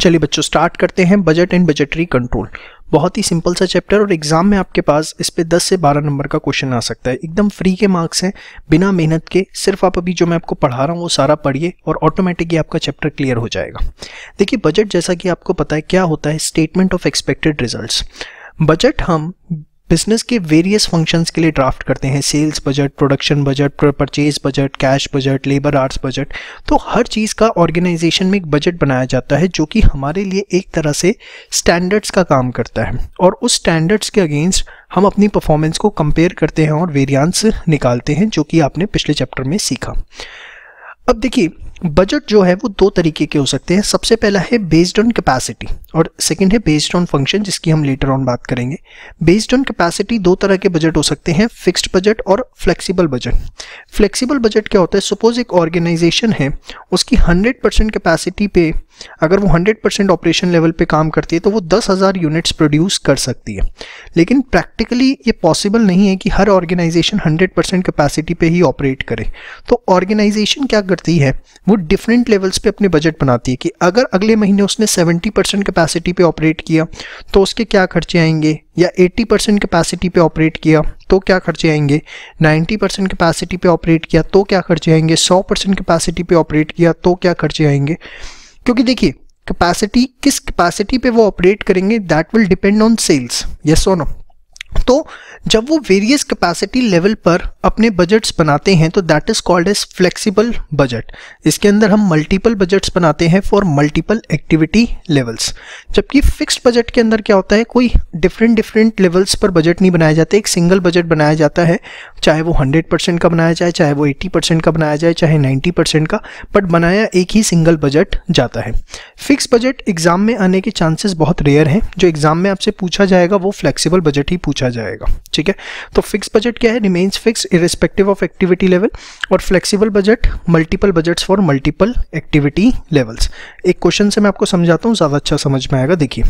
चलिए बच्चों स्टार्ट करते हैं बजट एंड बजटरी कंट्रोल बहुत ही सिंपल सा चैप्टर और एग्जाम में आपके पास इस पर 10 से 12 नंबर का क्वेश्चन आ सकता है एकदम फ्री के मार्क्स हैं बिना मेहनत के सिर्फ आप अभी जो मैं आपको पढ़ा रहा हूँ वो सारा पढ़िए और ऑटोमेटिकली आपका चैप्टर क्लियर हो जाएगा देखिए बजट जैसा कि आपको पता है क्या होता है statement of expected result budget हम बिजनेस के वेरियस फंक्शंस के लिए ड्राफ्ट करते हैं sales budget production budget purchase budget cash budget labour hours budget तो हर चीज़ का ऑर्गेनाइजेशन में एक बजट बनाया जाता है जो कि हमारे लिए एक तरह से स्टैंडर्ड्स का काम करता है और उस स्टैंडर्ड्स के अगेंस्ट हम अपनी परफॉर्मेंस को कंपेयर करते हैं और वेरियांस निकालते हैं जो कि आपने पिछले चैप्टर में सीखा अब देखिए बजट जो है वो दो तरीके के हो सकते हैं सबसे पहला है बेस्ड ऑन कैपेसिटी और सेकंड है बेस्ड ऑन फंक्शन जिसकी हम लेटर ऑन बात करेंगे बेस्ड ऑन कैपेसिटी दो तरह के बजट हो सकते हैं फिक्स्ड बजट और फ्लेक्सिबल बजट फ्लेक्सिबल बजट क्या होता है सपोज एक ऑर्गेनाइजेशन है उसकी 100 परसेंट कैपेसिटी पे अगर वो 100 परसेंट ऑपरेशन लेवल पे काम करती है तो वो दस हज़ार यूनिट्स प्रोड्यूस कर सकती है लेकिन प्रैक्टिकली ये पॉसिबल नहीं है कि हर ऑर्गेनाइजेशन हंड्रेड परसेंट कैपेसिटी पे ही ऑपरेट करे तो ऑर्गेनाइजेशन क्या करती है वो डिफरेंट लेवल्स पे अपने बजट बनाती है कि अगर अगले महीने उसने 70 परसेंट कैपेसिटी पे ऑपरेट किया तो उसके क्या खर्चे आएंगे या 80 परसेंट कैपेसिटी पे ऑपरेट किया तो क्या खर्चे आएंगे 90 परसेंट कैपेसिटी पे ऑपरेट किया तो क्या खर्चे आएंगे 100 परसेंट कैपेसिटी पे ऑपरेट किया तो क्या खर्चे आएंगे क्योंकि देखिए कैपेसिटी किस कैपेसिटी पे वो ऑपरेट करेंगे that will depend on sales yes और तो जब वो वेरियस कैपेसिटी लेवल पर अपने बजट्स बनाते हैं तो that is called as flexible budget इसके अंदर हम मल्टीपल बजट्स बनाते हैं फॉर मल्टीपल एक्टिविटी लेवल्स जबकि फिक्स्ड बजट के अंदर क्या होता है कोई डिफरेंट डिफरेंट लेवल्स पर बजट नहीं बनाया जाता एक सिंगल बजट बनाया जाता है चाहे वो हंड्रेड परसेंट का बनाया जाए चाहे वो एट्टी परसेंट का बनाया जाए चाहे नाइन्टी परसेंट का बट बनाया एक ही सिंगल बजट जाता है फिक्स बजट एग्जाम में आने के चांसेस बहुत रेयर हैं जो एग्जाम में आपसे पूछा जाएगा वो फ्लैक्सीबल बजट ही पूछा पूछा जाएगा ठीक है तो फिक्स बजट क्या है remains fix irrespective of activity level और flexible budget multiple budgets for multiple activity levels एक क्वेश्चन से मैं आपको समझाता हूँ ज़्यादा अच्छा समझ में आएगा देखिए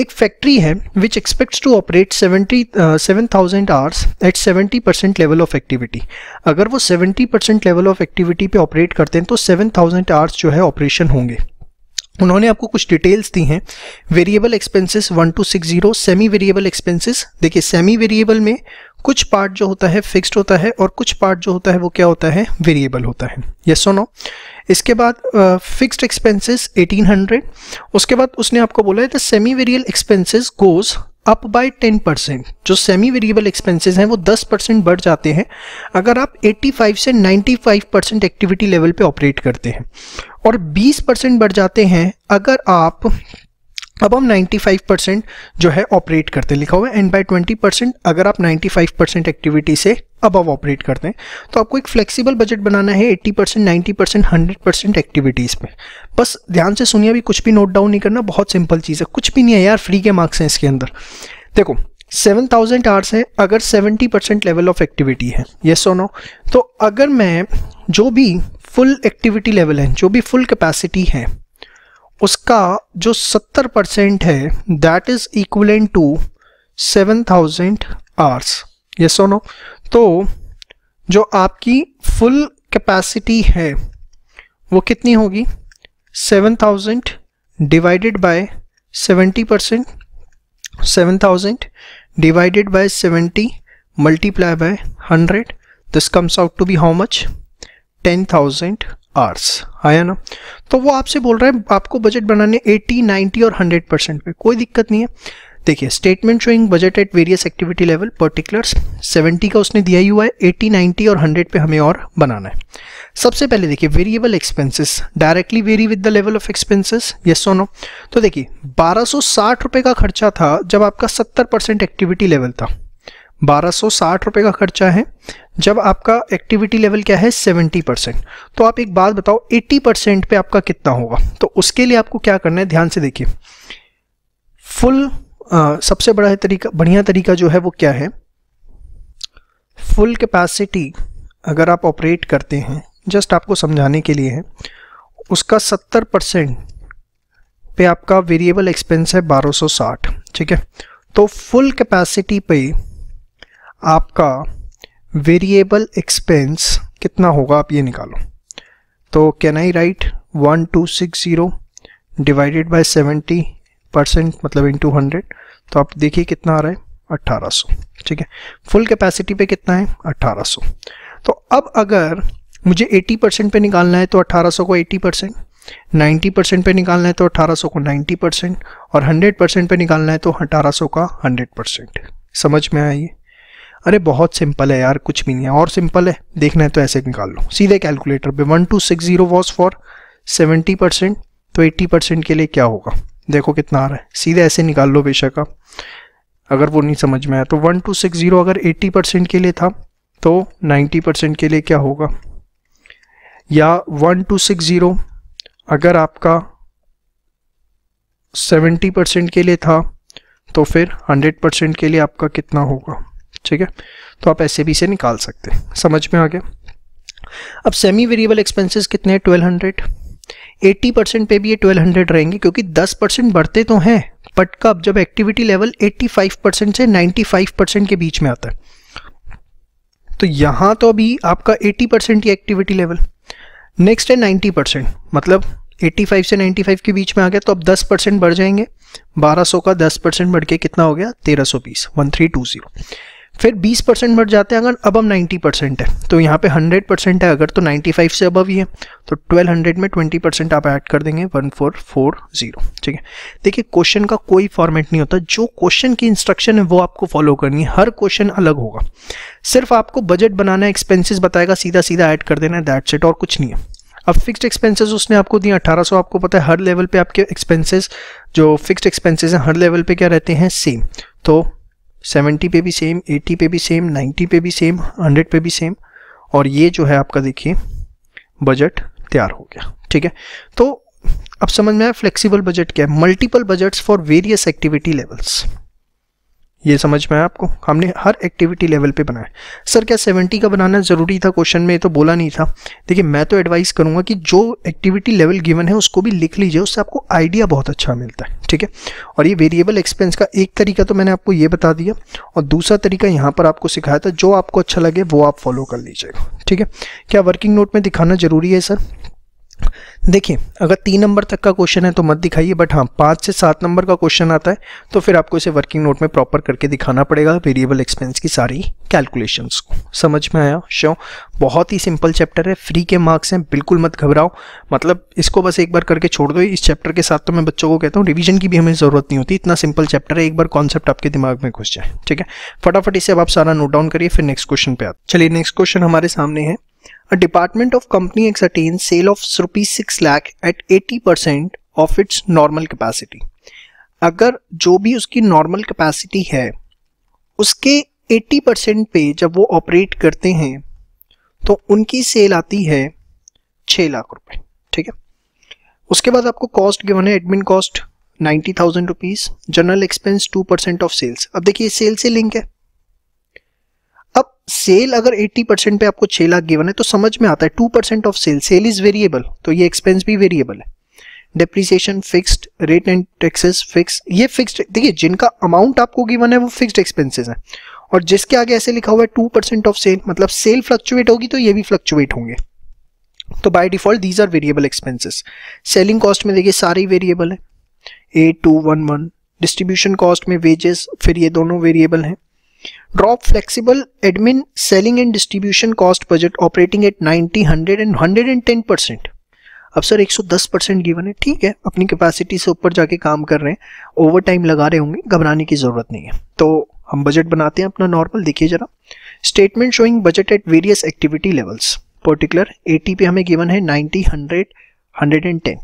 एक फैक्ट्री है which expects to operate seventy seven thousand hours at seventy percent level of activity अगर वो seventy percent level of activity पे ऑपरेट करते हैं तो सेवन थाउजेंड आवर्स जो है ऑपरेशन होंगे उन्होंने आपको कुछ डिटेल्स दी हैं variable expenses one two six zero semi variable expenses देखिए सेमी वेरिएबल में कुछ पार्ट जो होता है फिक्स्ड होता है और कुछ पार्ट जो होता है वो क्या होता है वेरिएबल होता है ये नो इसके बाद फिक्स्ड एक्सपेंसेस 1800 उसके बाद उसने आपको बोला है the semi variable expenses goes up by 10 percent जो सेमी वेरिएबल एक्सपेंसेस हैं वो 10 परसेंट बढ़ जाते हैं अगर आप 85 से 95 परसेंट एक्टिविटी लेवल पे ऑपरेट करते हैं और 20 परसेंट बढ़ जाते हैं अगर आप अब हम 95 परसेंट जो है ऑपरेट करते हैं लिखा हुआ है एंड बाय 20 परसेंट अगर आप 95 परसेंट एक्टिविटी से अबव ऑपरेट करते हैं तो आपको एक फ्लेक्सिबल बजट बनाना है 80 percent ninety percent hundred percent activities पे बस ध्यान से सुनिए अभी कुछ भी नोट डाउन नहीं करना बहुत सिंपल चीज़ है कुछ भी नहीं है यार फ्री के मार्क्स हैं इसके अंदर देखो 7000 आवर्स है अगर 70 परसेंट लेवल ऑफ एक्टिविटी है येस सोनो no? तो अगर मैं जो भी फुल एक्टिविटी लेवल है जो भी फुल कैपेसिटी है उसका जो 70 परसेंट है that is equivalent to 7000 hours hours और नो तो जो आपकी फुल कैपेसिटी है वो कितनी होगी 7000 divided by 70 percent seven thousand divided by seventy multiply by hundred this comes out to be how much ten thousand hours आया ना तो वो आपसे बोल रहा है आपको बजट बनाने एटी 90 और हंड्रेड परसेंट पे कोई दिक्कत नहीं है देखिए statement showing budget at various activity level particulars 70 का उसने दिया ही हुआ है 80, 90 और 100 पे हमें और बनाना है सबसे पहले देखिए variable expenses directly vary with the level of expenses yes so no तो देखिए बारह रुपए का खर्चा था जब आपका सत्तर परसेंट एक्टिविटी लेवल था बारह रुपए का खर्चा है जब आपका एक्टिविटी लेवल क्या है 70 परसेंट तो आप एक बात बताओ 80 परसेंट पर आपका कितना होगा तो उसके लिए आपको क्या करना है ध्यान से देखिए फुल आ, सबसे बड़ा तरीका बढ़िया तरीका जो है वो क्या है फुल कैपेसिटी अगर आप ऑपरेट करते हैं जस्ट आपको समझाने के लिए है उसका 70 परसेंट पे आपका वेरिएबल एक्सपेंस है 1260 ठीक है तो फुल कैपेसिटी पे आपका वेरिएबल एक्सपेंस कितना होगा आप ये निकालो तो can I write one two six zero divided by seventy percent मतलब इन टू हंड्रेड तो आप देखिए कितना आ रहा है अट्ठारह सौ ठीक है फुल कैपेसिटी पे कितना है अट्ठारह सौ तो अब अगर मुझे एटी परसेंट पर निकालना है तो अट्ठारह सौ को एटी परसेंट नाइन्टी परसेंट पर निकालना है तो अट्ठारह सौ को नाइन्टी परसेंट और हंड्रेड परसेंट पर निकालना है तो अट्ठारह सौ का हंड्रेड परसेंट समझ में आइए अरे बहुत सिंपल है यार कुछ भी नहीं है और सिंपल है देखना है तो ऐसे निकाल लो सीधे कैलकुलेटर पे one two six zero was for seventy percent तो एट्टी परसेंट के लिए क्या होगा देखो कितना आ रहा है सीधे ऐसे निकाल लो बेशक आप अगर वो नहीं समझ में आया तो वन टू सिक्स जीरो अगर एट्टी परसेंट के लिए था तो नाइन्टी परसेंट के लिए क्या होगा या वन टू सिक्स ज़ीरो अगर आपका सेवेंटी परसेंट के लिए था तो फिर हंड्रेड परसेंट के लिए आपका कितना होगा ठीक है तो आप ऐसे भी इसे निकाल सकते हैं समझ में आ गया अब सेमी वेरिएबल एक्सपेंसेस कितने हैं 1200 80 परसेंट पे भी ये 1200 रहेंगे क्योंकि 10 परसेंट बढ़ते तो हैं बट कब जब एक्टिविटी लेवल 85 परसेंट से 95 परसेंट के बीच में आता है तो यहां तो अभी आपका 80 परसेंट ही एक्टिविटी लेवल नेक्स्ट है 90 परसेंट मतलब 85 से 95 के बीच में आ गया तो अब 10 परसेंट बढ़ जाएंगे 1200 का 10 परसेंट बढ़ के कितना हो गया 1320 1320 फिर 20 परसेंट बढ़ जाते हैं अगर अब हम 90 परसेंट है तो यहाँ पे 100 परसेंट है अगर तो 95 से अबव ही है तो 1200 में 20 परसेंट आप ऐड कर देंगे 1440 ठीक है देखिए क्वेश्चन का कोई फॉर्मेट नहीं होता जो क्वेश्चन की इंस्ट्रक्शन है वो आपको फॉलो करनी है हर क्वेश्चन अलग होगा सिर्फ आपको बजट बनाना एक्सपेंसिस बताएगा सीधा सीधा ऐड कर देना है दैट सेट और कुछ नहीं है अब फिक्स्ड एक्सपेंसेस उसने आपको दिए 1800 आपको पता है हर लेवल पे आपके एक्सपेंसेस जो फिक्स्ड एक्सपेंसेस हैं हर लेवल पे क्या रहते हैं सेम तो सेवेंटी पे भी सेम एटी पे भी सेम नाइन्टी पे भी सेम हंड्रेड पे भी सेम और ये जो है आपका देखिए बजट तैयार हो गया ठीक है तो अब समझ में आया फ्लेक्सिबल बजट क्या है multiple budgets for various activity levels ये समझ में आपको हमने हर एक्टिविटी लेवल पे बनाया सर क्या सेवेंटी का बनाना ज़रूरी था क्वेश्चन में तो बोला नहीं था देखिए मैं तो एडवाइस करूँगा कि जो एक्टिविटी लेवल गिवन है उसको भी लिख लीजिए उससे आपको आइडिया बहुत अच्छा मिलता है ठीक है और ये वेरिएबल एक्सपेंस का एक तरीका तो मैंने आपको ये बता दिया और दूसरा तरीका यहाँ पर आपको सिखाया था जो आपको अच्छा लगे वो आप फॉलो कर लीजिएगा ठीक है क्या वर्किंग नोट में दिखाना ज़रूरी है सर देखिए अगर तीन नंबर तक का क्वेश्चन है तो मत दिखाइए बट हाँ पाँच से सात नंबर का क्वेश्चन आता है तो फिर आपको इसे वर्किंग नोट में प्रॉपर करके दिखाना पड़ेगा वेरिएबल एक्सपेंस की सारी कैलकुलेशंस को समझ में आया शो बहुत ही सिंपल चैप्टर है फ्री के मार्क्स हैं बिल्कुल मत घबराओ मतलब इसको बस एक बार करके छोड़ दो इस चैप्टर के साथ तो मैं बच्चों को कहता हूँ रिविजन की भी हमें ज़रूरत नहीं होती इतना सिंपल चैप्टर है एक बार कॉन्सेप्ट आपके दिमाग में घुस जाए ठीक है फटाफट इसे अब आप सारा नोट डाउन करिए फिर नेक्स्ट क्वेश्चन पे आप चलिए नेक्स्ट क्वेश्चन हमारे सामने है A department of company ascertains sale of rupees 6 lakh at 80% of its normal capacity. अगर जो भी उसकी नॉर्मल कैपेसिटी है उसके 80 परसेंट पे जब वो ऑपरेट करते हैं तो उनकी सेल आती है 6 लाख रुपए ठीक है उसके बाद आपको कॉस्ट गिवन है admin cost ninety thousand rupees general expense two percent of sales अब देखिए सेल से लिंक है सेल अगर 80 परसेंट पे आपको 6 लाख गिवन है तो समझ में आता है 2 percent of sale sale is variable तो ये एक्सपेंस भी वेरिएबल है depreciation fixed rate and taxes fix ये फिक्स्ड देखिए जिनका अमाउंट आपको गिवन है वो फिक्स्ड एक्सपेंसेस हैं और जिसके आगे ऐसे लिखा हुआ है टू परसेंट ऑफ सेल मतलब सेल फ्लक्चुएट होगी तो ये भी फ्लक्चुएट होंगे तो by default these are variable expenses selling cost में देखिए सारे वेरिएबल है A two one one distribution cost में वेजेस फिर ये दोनों वेरिएबल हैं drop flexible admin selling and distribution cost budget operating at 90 100 and 110 परसेंट अब सर 110 परसेंट गिवन है ठीक है अपनी कैपेसिटी से ऊपर जाके काम कर रहे हैं ओवर टाइम लगा रहे होंगे घबराने की ज़रूरत नहीं है तो हम बजट बनाते हैं अपना नॉर्मल देखिए जरा statement showing budget at various activity levels particular 80 पे हमें गिवन है 90 100 110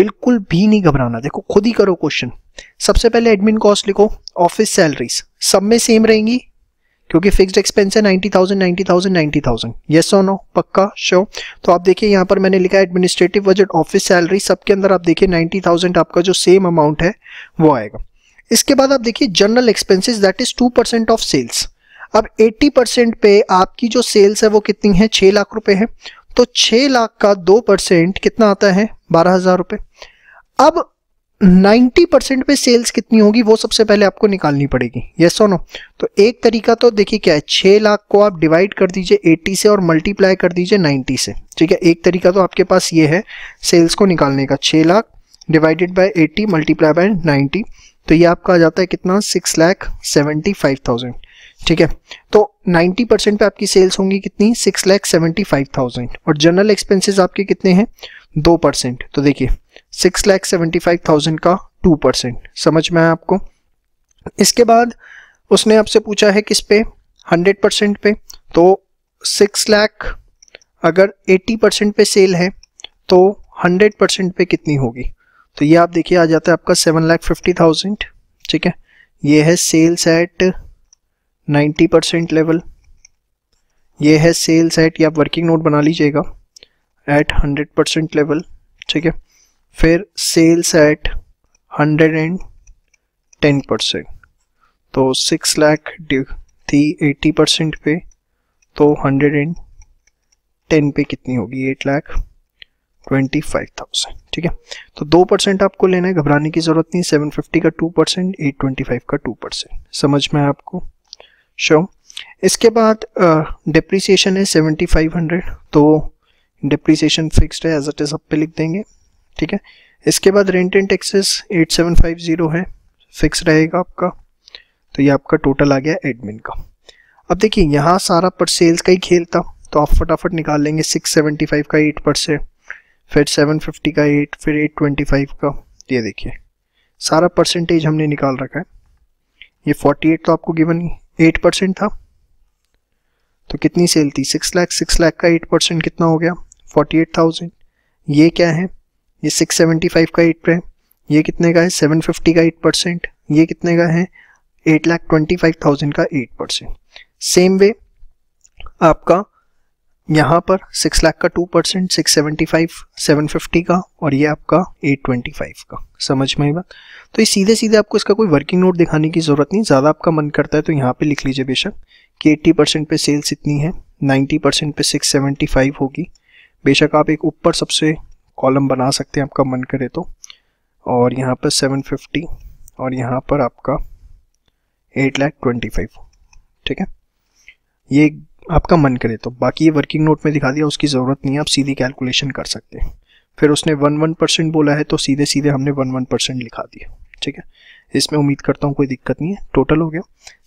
बिल्कुल भी नहीं घबराना देखो खुद ही करो क्वेश्चन सबसे पहले एडमिन कॉस्ट लिखो ऑफिस सैलरीज सब में सेम रहेंगी क्योंकि फिक्स्ड एक्सपेंस है ninety thousand ninety thousand ninety thousand और नो पक्का शो तो आप देखिए यहाँ पर मैंने लिखा है एडमिनिस्ट्रेटिव बजट ऑफिस सैलरी सबके अंदर आप देखिए नाइन्टी थाउजेंड आपका जो सेम अमाउंट है वो आएगा इसके बाद आप देखिए general expenses that is two percent of sales अब एट्टी परसेंट पे आपकी जो सेल्स है वो कितनी है छह लाख रुपए है तो छह लाख का दो परसेंट कितना आता है बारह हजार रुपये अब 90 परसेंट पे सेल्स कितनी होगी वो सबसे पहले आपको निकालनी पड़ेगी यस और नो तो एक तरीका तो देखिए क्या है छः लाख को आप डिवाइड कर दीजिए 80 से और मल्टीप्लाई कर दीजिए 90 से ठीक है एक तरीका तो आपके पास ये है सेल्स को निकालने का छह lakh divided by 80 multiply by 90 तो ये आपका आ जाता है कितना six lakh seventy five thousand ठीक है तो 90 परसेंट पे आपकी सेल्स होंगी कितनी six lakh seventy five thousand और जनरल एक्सपेंसेस आपके कितने हैं दो परसेंट तो देखिए six lakh seventy five thousand का टू परसेंट समझ में आया आपको इसके बाद उसने आपसे पूछा है किस पे हंड्रेड परसेंट पे तो सिक्स लैख अगर एट्टी परसेंट पे सेल है तो हंड्रेड परसेंट पे कितनी होगी तो ये आप देखिए आ जाता है आपका सेवन लैख फिफ्टी थाउजेंड ठीक है ये है sales at ninety percent level ये है सेल्स एट या वर्किंग नोट बना लीजिएगा एट हंड्रेड परसेंट लेवल ठीक है फिर sales at hundred and ten percent तो सिक्स लाख थी एटी परसेंट पे तो हंड्रेड एंड टेन पे कितनी होगी eight lakh twenty five thousand ठीक है तो दो परसेंट आपको लेना है घबराने की ज़रूरत नहीं सेवन फिफ्टी का two percent eight twenty five का टू परसेंट समझ में आपको शो इसके बाद uh, है सेवेंटी फाइव हंड्रेड तो डिप्रीसीशन फिक्सड है एज इट इज़ अब पे लिख देंगे ठीक है इसके बाद rent and taxes at seven five zero है फिक्स रहेगा आपका तो ये आपका टोटल आ गया एडमिन का अब देखिए यहाँ सारा पर सेल्स का ही खेल था तो आप फटाफट निकाल लेंगे सिक्स सेवेंटी फाइव का एट परसेंट फिर सेवन फिफ्टी का एट फिर एट ट्वेंटी फाइव का ये देखिए सारा परसेंटेज हमने निकाल रखा है ये फोर्टी एट तो आपको गिवन एट परसेंट था तो कितनी सेल थी सिक्स लाख सिक्स लाख का एट परसेंट कितना हो गया फोर्टी एट थाउजेंड ये क्या है ये 675 का एट है ये कितने का है 750 का एट परसेंट ये कितने का है eight lakh twenty five thousand का एट परसेंट सेम वे आपका यहाँ पर सिक्स लाख का two percent six seventy five seven fifty का और ये आपका एट ट्वेंटी फाइव का समझ में बात तो ये सीधे सीधे आपको इसका कोई वर्किंग नोट दिखाने की ज़रूरत नहीं ज़्यादा आपका मन करता है तो यहाँ पे लिख लीजिए बेशक कि एट्टी परसेंट पे सेल्स इतनी है नाइन्टी परसेंट पे सिक्स सेवेंटी फाइव होगी बेशक आप एक ऊपर सबसे कॉलम बना सकते हैं आपका मन करे तो और यहाँ पर 750 और यहाँ पर आपका एट लैख ट्वेंटी फाइव ठीक है ये आपका मन करे तो बाकी ये वर्किंग नोट में दिखा दिया उसकी ज़रूरत नहीं है आप सीधी कैलकुलेशन कर सकते हैं फिर उसने वन वन परसेंट बोला है तो सीधे सीधे हमने वन वन परसेंट लिखा दिया ठीक है इसमें उम्मीद करता हूँ कोई दिक्कत नहीं है टोटल हो गया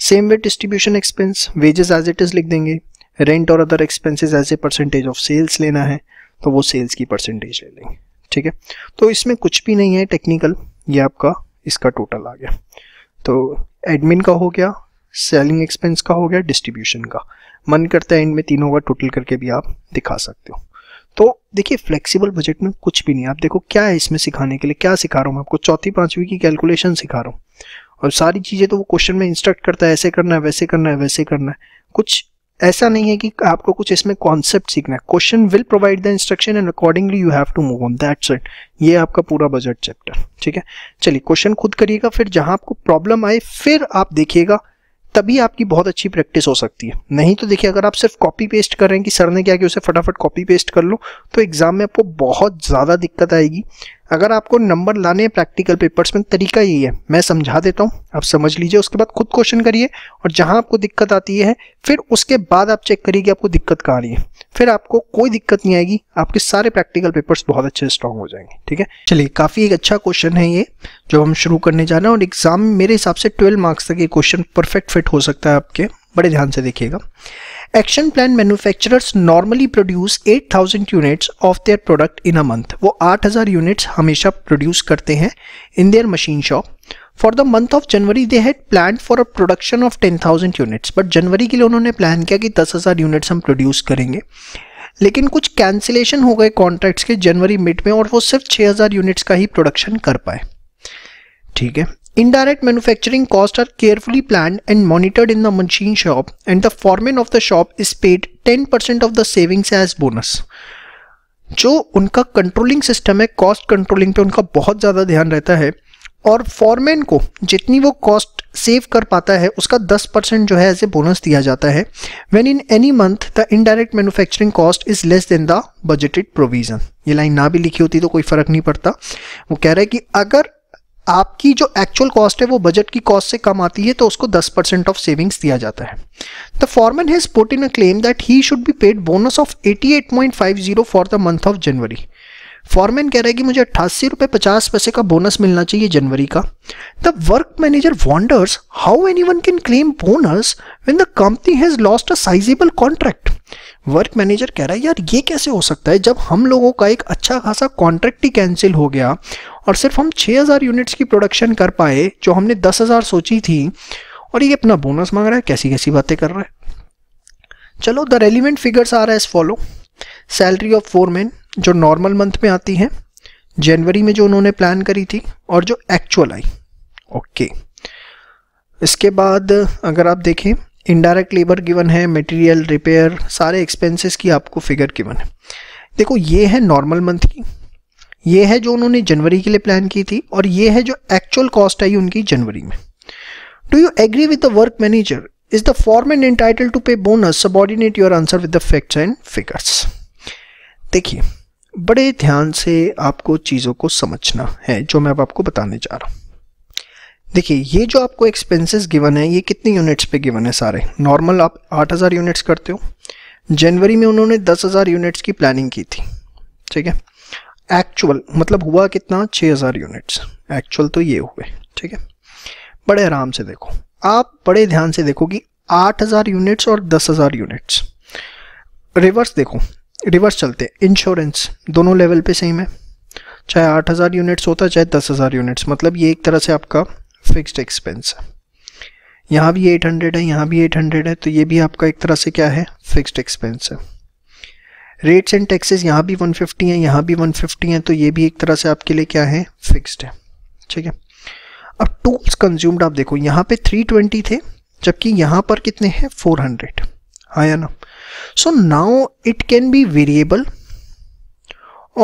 same way distribution expense wages as it is लिख देंगे रेंट और other expenses as a percentage of sales लेना है तो वो सेल्स की परसेंटेज ले लेंगे ठीक है तो इसमें कुछ भी नहीं है टेक्निकल ये आपका इसका टोटल आ गया तो एडमिन का हो गया सेलिंग एक्सपेंस का हो गया डिस्ट्रीब्यूशन का मन करता है एंड में तीनों का टोटल करके भी आप दिखा सकते हो तो देखिए फ्लेक्सिबल बजट में कुछ भी नहीं आप देखो क्या है इसमें सिखाने के लिए क्या सिखा रहा हूँ मैं आपको चौथी पांचवी की कैलकुलेशन सिखा रहा हूँ और सारी चीज़ें तो वो क्वेश्चन में इंस्ट्रक्ट करता है ऐसे करना है वैसे करना है वैसे करना है कुछ ऐसा नहीं है कि आपको कुछ इसमें कॉन्सेप्ट सीखना है question will provide the instruction and accordingly you have to move on that set ये आपका पूरा बजट चैप्टर ठीक है चलिए क्वेश्चन खुद करिएगा फिर जहां आपको प्रॉब्लम आए फिर आप देखिएगा तभी आपकी बहुत अच्छी प्रैक्टिस हो सकती है नहीं तो देखिए अगर आप सिर्फ कॉपी पेस्ट कर रहे हैं कि सर ने क्या कि उसे फटाफट कॉपी पेस्ट कर लो तो एग्जाम में आपको बहुत ज़्यादा दिक्कत आएगी अगर आपको नंबर लाने हैं प्रैक्टिकल पेपर्स में तरीका यही है मैं समझा देता हूँ आप समझ लीजिए उसके बाद खुद क्वेश्चन करिए और जहाँ आपको दिक्कत आती है फिर उसके बाद आप चेक करिए कि आपको दिक्कत कहाँ रही है फिर आपको कोई दिक्कत नहीं आएगी आपके सारे प्रैक्टिकल पेपर्स बहुत अच्छे स्ट्रांग हो जाएंगे ठीक है चलिए काफ़ी एक अच्छा क्वेश्चन है ये जो हम शुरू करने जा रहे हैं और एग्जाम मेरे हिसाब से ट्वेल्व मार्क्स तक ये क्वेश्चन परफेक्ट फिट हो सकता है आपके बड़े ध्यान से देखिएगा action plan manufacturers normally produce 8000 units of their product in a month वो 8000 यूनिट्स हमेशा प्रोड्यूस करते हैं in their machine shop for the month of January they had plan for a production of 10000 units but जनवरी के लिए उन्होंने plan किया कि 10000 यूनिट्स हम प्रोड्यूस करेंगे लेकिन कुछ कैंसिलेशन हो गए कॉन्ट्रैक्ट्स के जनवरी मिड में और वो सिर्फ 6000 यूनिट्स का ही प्रोडक्शन कर पाए ठीक है Indirect manufacturing costs are carefully planned and monitored in the machine shop and the foreman of the shop is paid 10% of the savings as bonus. जो उनका कंट्रोलिंग सिस्टम है कॉस्ट कंट्रोलिंग पे उनका बहुत ज़्यादा ध्यान रहता है और फॉरमैन को जितनी वो कॉस्ट सेव कर पाता है उसका 10 परसेंट जो है एज ए बोनस दिया जाता है when in any month the indirect manufacturing cost is less than the budgeted provision ये लाइन ना भी लिखी होती तो कोई फर्क नहीं पड़ता वो कह रहा है कि अगर आपकी जो एक्चुअल कॉस्ट है वो बजट की कॉस्ट से कम आती है तो उसको 10 परसेंट ऑफ सेविंग्स दिया जाता है the foreman has put in a claim that he should be paid bonus of 88.50 for the month of January foreman कह रहा है कि मुझे अट्ठासी रुपये पचास पैसे का बोनस मिलना चाहिए जनवरी का the work manager wonders how anyone can claim bonus when the company has lost a sizeable contract work manager कह रहा है यार ये कैसे हो सकता है जब हम लोगों का एक अच्छा खासा कॉन्ट्रैक्ट ही कैंसिल हो गया और सिर्फ हम 6000 यूनिट्स की प्रोडक्शन कर पाए जो हमने 10000 सोची थी और ये अपना बोनस मांग रहा है कैसी कैसी बातें कर रहा है चलो द रेलिवेंट फिगर्स आ रहा है as follow salary of foreman जो नॉर्मल मंथ में आती है जनवरी में जो उन्होंने प्लान करी थी और जो एक्चुअल आई ओके इसके बाद अगर आप देखें इनडायरेक्ट लेबर गिवन है मटेरियल रिपेयर सारे एक्सपेंसेस की आपको फिगर गिवन है देखो ये है नॉर्मल मंथ की ये है जो उन्होंने जनवरी के लिए प्लान की थी और ये है जो एक्चुअल कॉस्ट आई उनकी जनवरी में do you agree with the work manager is the foreman entitled to pay bonus subordinate your answer with the facts and figures देखिए बड़े ध्यान से आपको चीज़ों को समझना है जो मैं अब आपको बताने जा रहा हूँ देखिए ये जो आपको एक्सपेंसेस गिवन है ये कितने यूनिट्स पे गिवन है सारे नॉर्मल आप 8000 यूनिट्स करते हो जनवरी में उन्होंने 10000 यूनिट्स की प्लानिंग की थी ठीक है एक्चुअल मतलब हुआ कितना 6000 यूनिट्स एक्चुअल तो ये हुए ठीक है बड़े आराम से देखो आप बड़े ध्यान से देखो कि 8000 यूनिट्स और 10000 यूनिट्स रिवर्स देखो रिवर्स चलते इंश्योरेंस दोनों लेवल पे सेम है चाहे 8000 यूनिट्स होता है चाहे 10000 यूनिट्स मतलब ये एक तरह से आपका फिक्स्ड एक्सपेंस है यहाँ भी एट है यहाँ भी एट है तो ये भी आपका एक तरह से क्या है फिक्सड एक्सपेंस है रेट्स एंड टैक्सेस यहाँ भी 150 हैं यहाँ भी 150 हैं तो ये भी एक तरह से आपके लिए क्या है फिक्स्ड है ठीक है अब टूल्स कंज्यूम्ड आप देखो यहाँ पे 320 थे जबकि यहाँ पर कितने हैं 400 हंड्रेड हाँ या ना so now it can be variable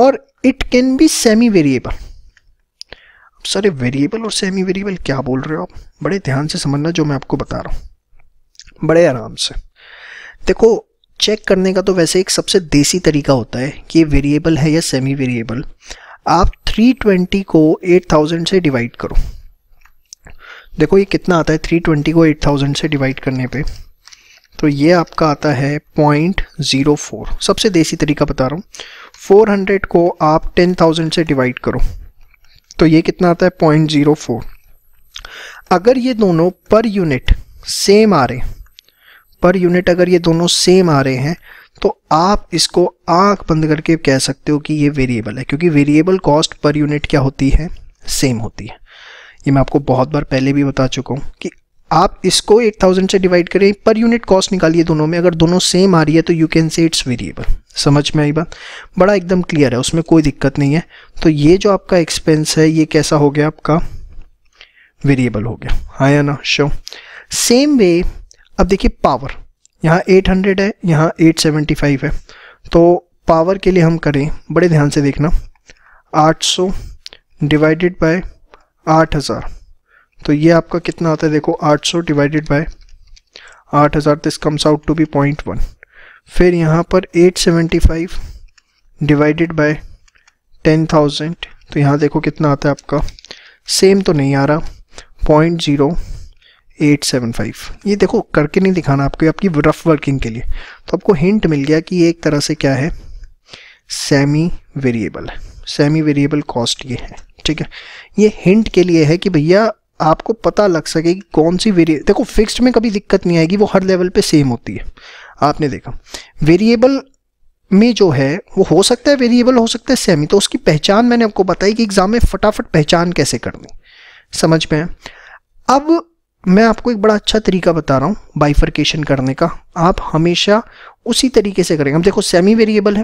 और it can be semi variable sir variable और सेमी वेरिएबल क्या बोल रहे हो आप बड़े ध्यान से समझना जो मैं आपको बता रहा हूँ बड़े आराम से देखो चेक करने का तो वैसे एक सबसे देसी तरीका होता है कि ये वेरिएबल है या सेमी वेरिएबल आप 320 को 8000 से डिवाइड करो देखो ये कितना आता है 320 को 8000 से डिवाइड करने पे तो ये आपका आता है पॉइंट ज़ीरो फोर सबसे देसी तरीका बता रहा हूँ फोर हंड्रेड को आप टेन थाउजेंड से डिवाइड करो तो ये कितना आता है पॉइंट ज़ीरो फोर अगर ये दोनों पर यूनिट सेम आ रहे पर यूनिट अगर ये दोनों सेम आ रहे हैं तो आप इसको आंख बंद करके कह सकते हो कि ये वेरिएबल है क्योंकि वेरिएबल कॉस्ट पर यूनिट क्या होती है सेम होती है ये मैं आपको बहुत बार पहले भी बता चुका हूँ कि आप इसको 8000 से डिवाइड करें पर यूनिट कॉस्ट निकालिए दोनों में अगर दोनों सेम आ रही है तो you can say it's variable समझ में आई बात बड़ा एकदम क्लियर है उसमें कोई दिक्कत नहीं है तो ये जो आपका एक्सपेंस है ये कैसा हो गया आपका वेरिएबल हो गया हाँ या ना शो सेम वे अब देखिए पावर यहाँ 800 है यहाँ 875 है तो पावर के लिए हम करें बड़े ध्यान से देखना 800 डिवाइडेड बाय 8000 तो ये आपका कितना आता है देखो 800 divided by 8000 this comes out to be point one फिर यहाँ पर 875 डिवाइडेड बाय 10000 तो यहाँ देखो कितना आता है आपका सेम तो नहीं आ रहा point zero eight seven five ये देखो करके नहीं दिखाना आपको आपकी रफ वर्किंग के लिए तो आपको हिंट मिल गया कि ये एक तरह से क्या है semi variable semi variable cost ये है ठीक है ये हिंट के लिए है कि भैया आपको पता लग सके कि कौन सी वेरिए देखो फिक्स्ड में कभी दिक्कत नहीं आएगी वो हर लेवल पे सेम होती है आपने देखा वेरिएबल में जो है वो हो सकता है वेरिएबल हो सकता है सेमी तो उसकी पहचान मैंने आपको बताई कि एग्ज़ाम में फटाफट पहचान कैसे करनी समझ में अब मैं आपको एक बड़ा अच्छा तरीका बता रहा हूँ बाइफर्केशन करने का आप हमेशा उसी तरीके से करेंगे हम देखो सेमी वेरिएबल है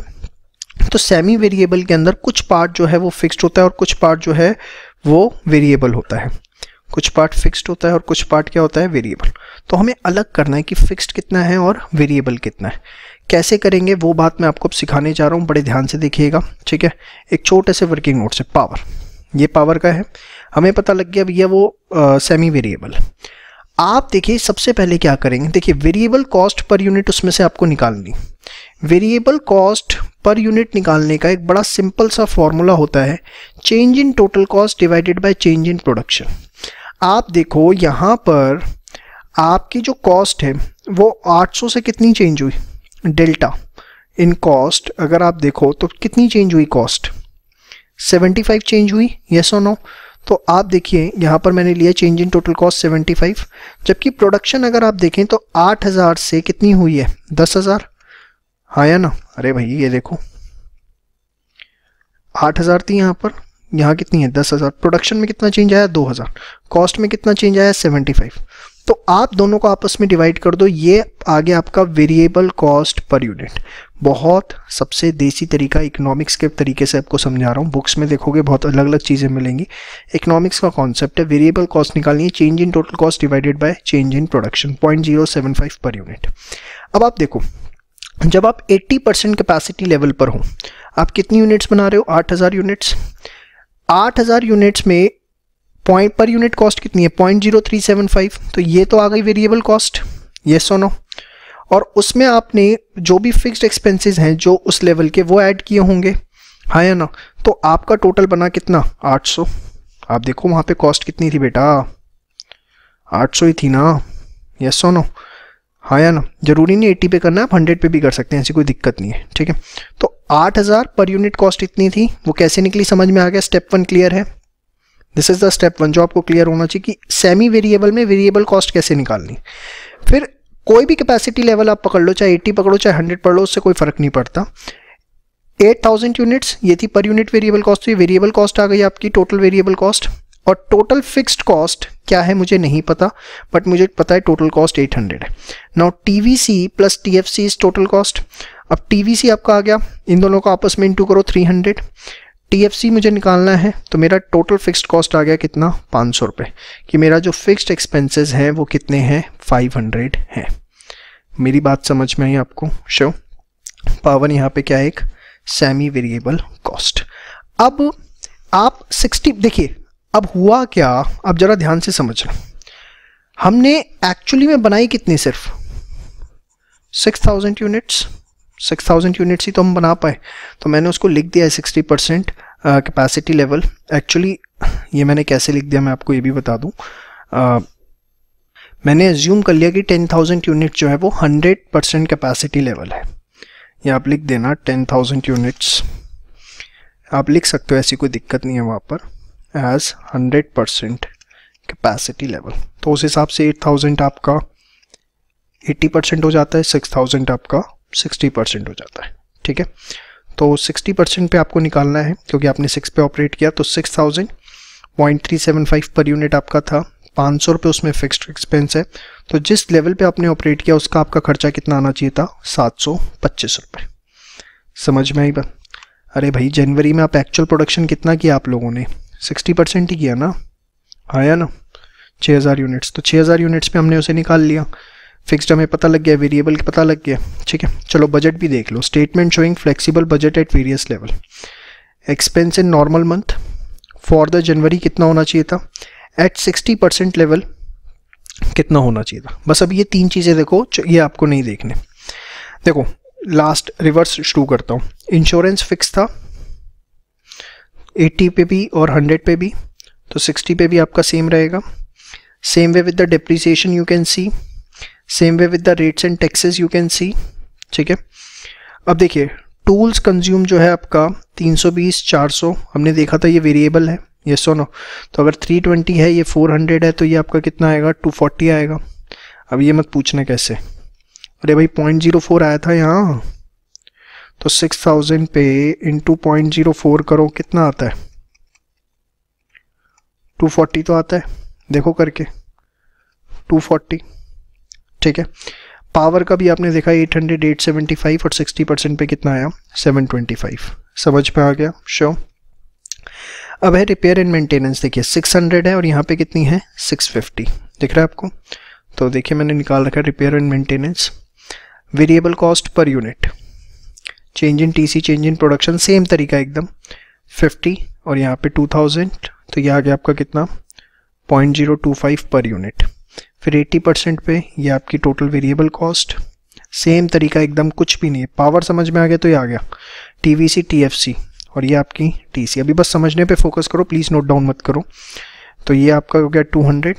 तो सेमी वेरिएबल के अंदर कुछ पार्ट जो है वो फिक्स्ड होता है और कुछ पार्ट जो है वो वेरिएबल होता है कुछ पार्ट फिक्स्ड होता है और कुछ पार्ट क्या होता है वेरिएबल तो हमें अलग करना है कि फिक्स्ड कितना है और वेरिएबल कितना है कैसे करेंगे वो बात मैं आपको सिखाने जा रहा हूँ बड़े ध्यान से देखिएगा ठीक है एक छोटे से वर्किंग नोट से पावर ये पावर का है हमें पता लग गया भैया वो सेमी वेरिएबल आप देखिए सबसे पहले क्या करेंगे देखिए वेरिएबल कॉस्ट पर यूनिट उसमें से आपको निकालनी वेरिएबल कॉस्ट पर यूनिट निकालने का एक बड़ा सिंपल सा फॉर्मूला होता है change in total cost divided by change in production आप देखो यहाँ पर आपकी जो कॉस्ट है वो 800 से कितनी चेंज हुई डेल्टा इन कॉस्ट अगर आप देखो तो कितनी चेंज हुई कॉस्ट 75 चेंज हुई यस और नो तो आप देखिए यहाँ पर मैंने लिया change in total cost seventy five जबकि प्रोडक्शन अगर आप देखें तो आठ हजार से कितनी हुई है हज़ार हाँ या ना अरे भाई ये देखो आठ हजार थी यहाँ पर यहाँ कितनी है दस हजार प्रोडक्शन में कितना चेंज आया दो हजार कॉस्ट में कितना चेंज आया सेवेंटी फाइव तो आप दोनों को आपस में डिवाइड कर दो ये आगे आपका वेरिएबल कॉस्ट पर यूनिट बहुत सबसे देसी तरीका इकोनॉमिक्स के तरीके से आपको समझा रहा हूँ बुक्स में देखोगे बहुत अलग अलग चीज़ें मिलेंगी इकोनॉमिक्स का कॉन्सेप्ट है वेरिएबल कॉस्ट निकालनी है change in total cost divided by change in production point zero seven five per unit अब आप देखो जब आप 80 परसेंट कैपेसिटी लेवल पर हो आप कितनी यूनिट्स बना रहे हो 8000 यूनिट्स 8000 यूनिट्स में पॉइंट पर यूनिट कॉस्ट कितनी है point zero three seven five तो ये तो आ गई वेरिएबल कॉस्ट ये सोनो और उसमें आपने जो भी फिक्स्ड एक्सपेंसेस हैं जो उस लेवल के वो ऐड किए होंगे हाँ या ना तो आपका टोटल बना कितना 800 आप देखो वहाँ पे कॉस्ट कितनी थी बेटा 800 ही थी ना ये सोनो नो हाँ या ना जरूरी नहीं एट्टी पे करना है आप हंड्रेड पे भी कर सकते हैं ऐसी कोई दिक्कत नहीं है ठीक है तो हज़ार पर यूनिट कॉस्ट इतनी थी वो कैसे निकली समझ में आ गया स्टेप वन क्लियर है this is the step one जो आपको क्लियर होना चाहिए कि सेमी वेरिएबल में वेरिएबल कॉस्ट कैसे निकालनी फिर कोई भी कैपेसिटी लेवल आप पकड़ लो चाहे 80 पकड़ो चाहे 100 पकड़ लो उससे कोई फ़र्क नहीं पड़ता 8000 यूनिट्स ये थी पर यूनिट वेरिएबल कॉस्ट तो ये वेरिएबल कॉस्ट आ गई आपकी टोटल वेरिएबल कॉस्ट और टोटल फिक्स्ड कॉस्ट क्या है मुझे नहीं पता बट मुझे पता है टोटल कॉस्ट 800 है now TVC plus TFC is total cost अब टीवीसी आपका आ गया इन दोनों को आपस में इंटू करो 300 टीएफसी मुझे निकालना है तो मेरा टोटल फिक्स्ड कॉस्ट आ गया कितना पाँच सौ रुपये कि मेरा जो फिक्स्ड एक्सपेंसेस हैं वो कितने हैं फाइव हंड्रेड हैं मेरी बात समझ में आई आपको शो पावन यहाँ पे क्या एक सेमी वेरिएबल कॉस्ट अब आप सिक्सटी देखिए अब हुआ क्या अब ज़रा ध्यान से समझ लो हमने एक्चुअली में बनाई कितनी सिर्फ six thousand units six thousand units ही तो हम बना पाए तो मैंने उसको लिख दिया है sixty percent capacity level actually ये मैंने कैसे लिख दिया मैं आपको ये भी बता दूँ uh, मैंने एज्यूम कर लिया कि टेन थाउजेंड यूनिट जो है वो हंड्रेड परसेंट कैपेसिटी लेवल है ये आप लिख देना टेन थाउजेंड यूनिट्स आप लिख सकते हो ऐसी कोई दिक्कत नहीं है वहाँ पर as hundred percent capacity level तो उस हिसाब से एट थाउजेंड आपका एट्टी परसेंट हो जाता है सिक्स थाउजेंड आपका सिक्सटी परसेंट हो जाता है ठीक है तो सिक्सटी परसेंट पर आपको निकालना है क्योंकि आपने सिक्स पे ऑपरेट किया तो six thousand point three seven five per unit आपका था पाँच सौ रुपये उसमें फिक्स्ड एक्सपेंस है तो जिस लेवल पे आपने ऑपरेट किया उसका आपका खर्चा कितना आना चाहिए था सात सौ पच्चीस रुपये समझ में आई बात अरे भाई जनवरी में आप एक्चुअल प्रोडक्शन कितना किया आप लोगों ने सिक्सटी परसेंट ही किया ना आया ना छः हज़ार यूनिट्स तो हजार यूनिट्स पे हमने उसे निकाल लिया फिक्स्ड हमें पता लग गया वेरिएबल का पता लग गया ठीक है चलो बजट भी देख लो statement showing flexible budget at various level expense in normal month for the January कितना होना चाहिए था एट सिक्सटी परसेंट लेवल कितना होना चाहिए था बस अब ये तीन चीज़ें देखो ये आपको नहीं देखने देखो लास्ट रिवर्स शुरू करता हूँ इंश्योरेंस फिक्स था 80 पे भी और 100 पे भी तो 60 पे भी आपका सेम रहेगा same way with the depreciation you can see same way with the rates and taxes you can see ठीक है अब देखिए टूल्स कंज्यूम जो है आपका 320 400 हमने देखा था ये वेरिएबल तो है ये सो नो तो अगर 320 है ये 400 है तो ये आपका कितना आएगा 240 आएगा अब ये मत पूछना कैसे अरे भाई पॉइंट जीरो फोर आया था यहाँ तो 6000 पे इंटू पॉइंट जीरो फोर करो कितना आता है 240 तो आता है देखो करके 240 ठीक है पावर का भी आपने देखा 800, 875 और 60 परसेंट पे कितना आया 725 समझ में आ गया शो अब है रिपेयर एंड मेंटेनेंस देखिए 600 है और यहाँ पे कितनी है 650 दिख रहा है आपको तो देखिए मैंने निकाल रखा है repair and maintenance variable cost per unit change in TC change in production same तरीका एकदम 50 और यहाँ पे 2000 तो ये आ गया आपका कितना पॉइंट पर यूनिट फिर 80 परसेंट पे ये आपकी टोटल वेरिएबल कॉस्ट सेम तरीका एकदम कुछ भी नहीं है पावर समझ में आ गया तो ये आ गया T V C T F C और ये आपकी टी सी अभी बस समझने पे फोकस करो प्लीज़ नोट डाउन मत करो तो ये आपका हो गया two hundred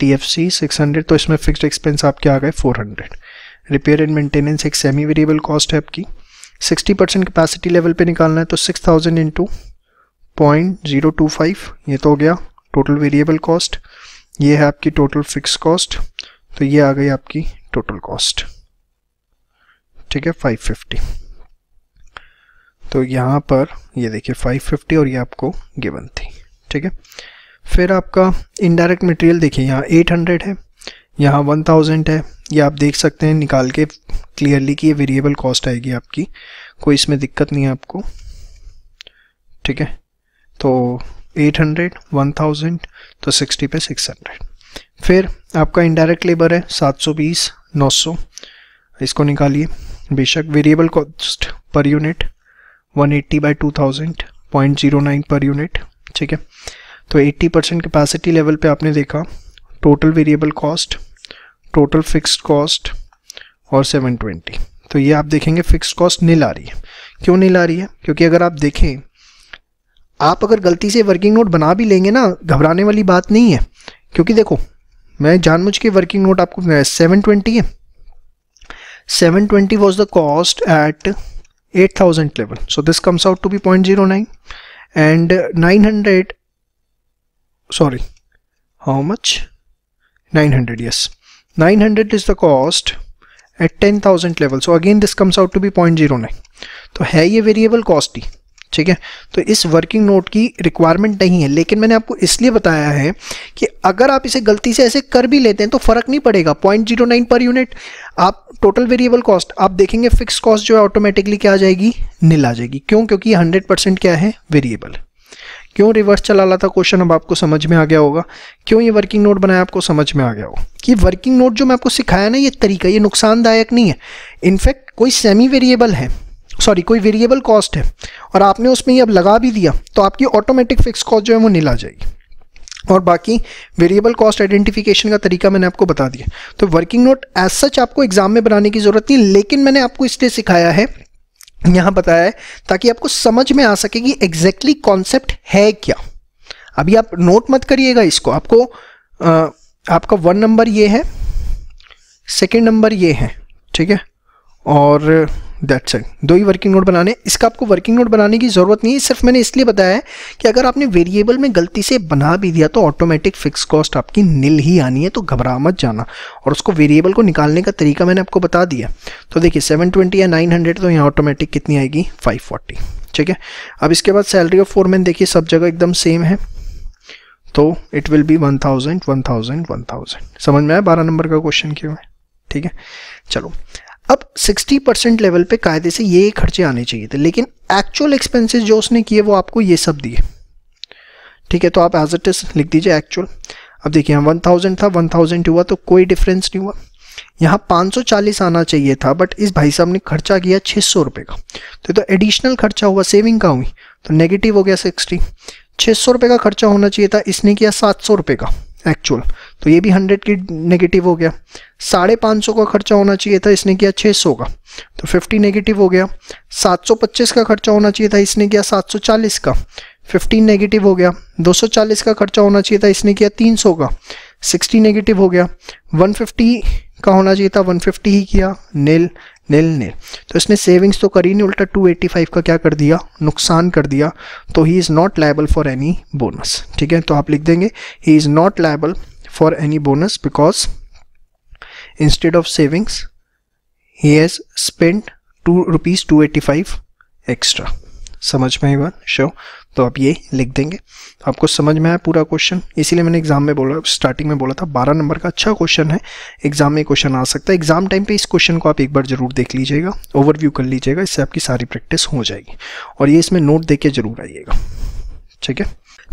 T F C six hundred तो इसमें फिक्स्ड एक्सपेंस आपके आ गए four hundred repair and maintenance एक सेमी वेरिएबल कॉस्ट है आपकी सिक्सटी परसेंट कैपेसिटी लेवल पर निकालना है तो six thousand into point zero two five ये तो हो गया टोटल वेरिएबल कॉस्ट ये है आपकी टोटल फिक्स कॉस्ट तो ये आ गई आपकी टोटल कॉस्ट ठीक है 550 तो यहाँ पर ये देखिए 550 और ये आपको गिवन थी ठीक है फिर आपका इनडायरेक्ट मटेरियल देखिए यहाँ 800 है यहाँ 1000 है ये आप देख सकते हैं निकाल के क्लियरली कि ये वेरिएबल कॉस्ट आएगी आपकी कोई इसमें दिक्कत नहीं है आपको ठीक है तो एट हंड्रेड वन थाउजेंड तो सिक्सटी पे सिक्स हंड्रेड फिर आपका इनडायरेक्ट लेबर है सात सौ बीस नौ सौ इसको निकालिए बेशक variable cost per unit one eighty by two thousand point zero nine per unit ठीक है तो एट्टी परसेंट कैपेसिटी लेवल पे आपने देखा total variable cost total fixed cost और सेवन ट्वेंटी तो ये आप देखेंगे फिक्स्ड कॉस्ट नहीं ला रही है क्यों नहीं ला रही है क्योंकि अगर आप देखें आप अगर गलती से वर्किंग नोट बना भी लेंगे ना घबराने वाली बात नहीं है क्योंकि देखो मैं जानबूझ के वर्किंग नोट आपको सेवन ट्वेंटी है seven twenty was the cost at eight thousand level so this comes out to be point zero nine and nine hundred sorry how much nine hundred yes nine hundred is the cost at ten thousand level so again this comes out to be point zero nine तो है ये variable cost ही ठीक है तो इस working note की requirement नहीं है लेकिन मैंने आपको इसलिए बताया है कि अगर आप इसे गलती से ऐसे कर भी लेते हैं तो फ़र्क नहीं पड़ेगा point zero nine per unit आप टोटल वेरिएबल कॉस्ट आप देखेंगे फिक्स कॉस्ट जो है ऑटोमेटिकली क्या आ जाएगी नील आ जाएगी क्यों क्योंकि हंड्रेड परसेंट क्या है वेरिएबल क्यों रिवर्स चला रहा था क्वेश्चन अब आपको समझ में आ गया होगा क्यों ये वर्किंग नोट बनाया आपको समझ में आ गया होगा कि वर्किंग नोट जो मैं आपको सिखाया ना ये तरीका ये नुकसानदायक नहीं है इनफैक्ट कोई सेमी वेरिएबल है सॉरी कोई वेरिएबल कॉस्ट है और आपने उसमें ये अब लगा भी दिया तो आपकी ऑटोमेटिक फिक्स कॉस्ट जो है वो नील आ जाएगी और बाकी वेरिएबल कॉस्ट आइडेंटिफिकेशन का तरीका मैंने आपको बता दिया तो वर्किंग नोट एज सच आपको एग्जाम में बनाने की ज़रूरत नहीं लेकिन मैंने आपको इसलिए सिखाया है यहाँ बताया है ताकि आपको समझ में आ सके कि एग्जैक्टली कॉन्सेप्ट है क्या अभी आप नोट मत करिएगा इसको आपको आ, आपका वन नंबर ये है सेकेंड नंबर ये है ठीक है और दैट्स इट दो ही वर्किंग नोट बनाने इसका आपको वर्किंग नोट बनाने की ज़रूरत नहीं है सिर्फ मैंने इसलिए बताया है कि अगर आपने वेरिएबल में गलती से बना भी दिया तो ऑटोमेटिक फिक्स कॉस्ट आपकी नील ही आनी है तो घबरा मत जाना और उसको वेरिएबल को निकालने का तरीका मैंने आपको बता दिया तो देखिए ट्वेंटी या हंड्रेड तो यहाँ ऑटोमेटिक कितनी आएगी फोर्टी ठीक है अब इसके बाद सैलरी ऑफ फोरमैन देखिए सब जगह एकदम सेम है तो it will be one thousand one thousand one thousand समझ में आया बारह नंबर का क्वेश्चन क्यों है ठीक है चलो अब 60 परसेंट लेवल पे कायदे से ये खर्चे आने चाहिए थे लेकिन एक्चुअल एक्सपेंसेस जो उसने किए वो आपको ये सब दिए ठीक है तो आप एज इट लिख दीजिए एक्चुअल अब देखिए हम 1000 था 1000 हुआ तो कोई डिफरेंस नहीं हुआ यहाँ 540 आना चाहिए था बट इस भाई साहब ने खर्चा किया छः सौ का तो तो एडिशनल खर्चा हुआ सेविंग का हुई तो नेगेटिव हो गया सिक्सटी छः सौ का खर्चा होना चाहिए था इसने किया सात सौ का एक्चुअल तो ये भी हंड्रेड की नेगेटिव हो गया साढ़े पाँच सौ का खर्चा होना चाहिए था इसने किया छः सौ का तो फिफ्टी नेगेटिव हो गया सात सौ पच्चीस का खर्चा होना चाहिए था इसने किया सात सौ चालीस का फिफ्टीन नेगेटिव हो गया दो सौ चालीस का खर्चा होना चाहिए था इसने किया तीन सौ का सिक्सटी नेगेटिव हो गया वन फिफ्टी का होना चाहिए था वन फिफ्टी ही किया नील नील नील तो इसने सेविंग्स तो करी नहीं उल्टा टू एटी फाइव का क्या कर दिया नुकसान कर दिया तो he is not liable for any bonus ठीक है तो आप लिख देंगे he is not liable for any bonus because instead of savings he has spent two rupees two eighty five extra समझ में आएगा बात शो तो आप ये लिख देंगे आपको समझ में आया पूरा क्वेश्चन इसीलिए मैंने एग्जाम में बोला स्टार्टिंग में बोला था बारह नंबर का अच्छा क्वेश्चन है एग्जाम में क्वेश्चन आ सकता है एग्जाम टाइम पे इस क्वेश्चन को आप एक बार जरूर देख लीजिएगा ओवरव्यू कर लीजिएगा इससे आपकी सारी प्रैक्टिस हो जाएगी और ये इसमें नोट दे के जरूर आइएगा ठीक है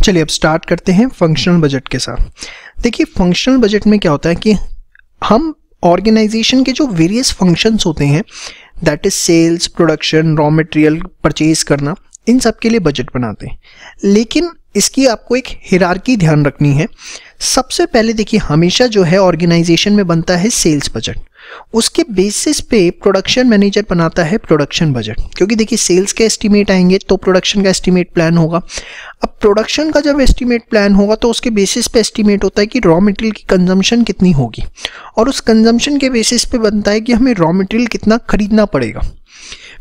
चलिए अब स्टार्ट करते हैं फंक्शनल बजट के साथ देखिए फंक्शनल बजट में क्या होता है कि हम ऑर्गेनाइजेशन के जो वेरियस फंक्शंस होते हैं that is sales production raw material purchase करना इन सब के लिए बजट बनाते हैं लेकिन इसकी आपको एक हिरारकी ध्यान रखनी है सबसे पहले देखिए हमेशा जो है ऑर्गेनाइजेशन में बनता है सेल्स बजट उसके बेसिस पे प्रोडक्शन मैनेजर बनाता है प्रोडक्शन बजट क्योंकि देखिए सेल्स के एस्टीमेट आएंगे तो प्रोडक्शन का एस्टीमेट प्लान होगा अब प्रोडक्शन का जब एस्टीमेट प्लान होगा तो उसके बेसिस पे एस्टीमेट होता है कि रॉ मटेरियल की कंजम्पशन कितनी होगी और उस कंजम्पशन के बेसिस पे बनता है कि हमें रॉ मटेरियल कितना खरीदना पड़ेगा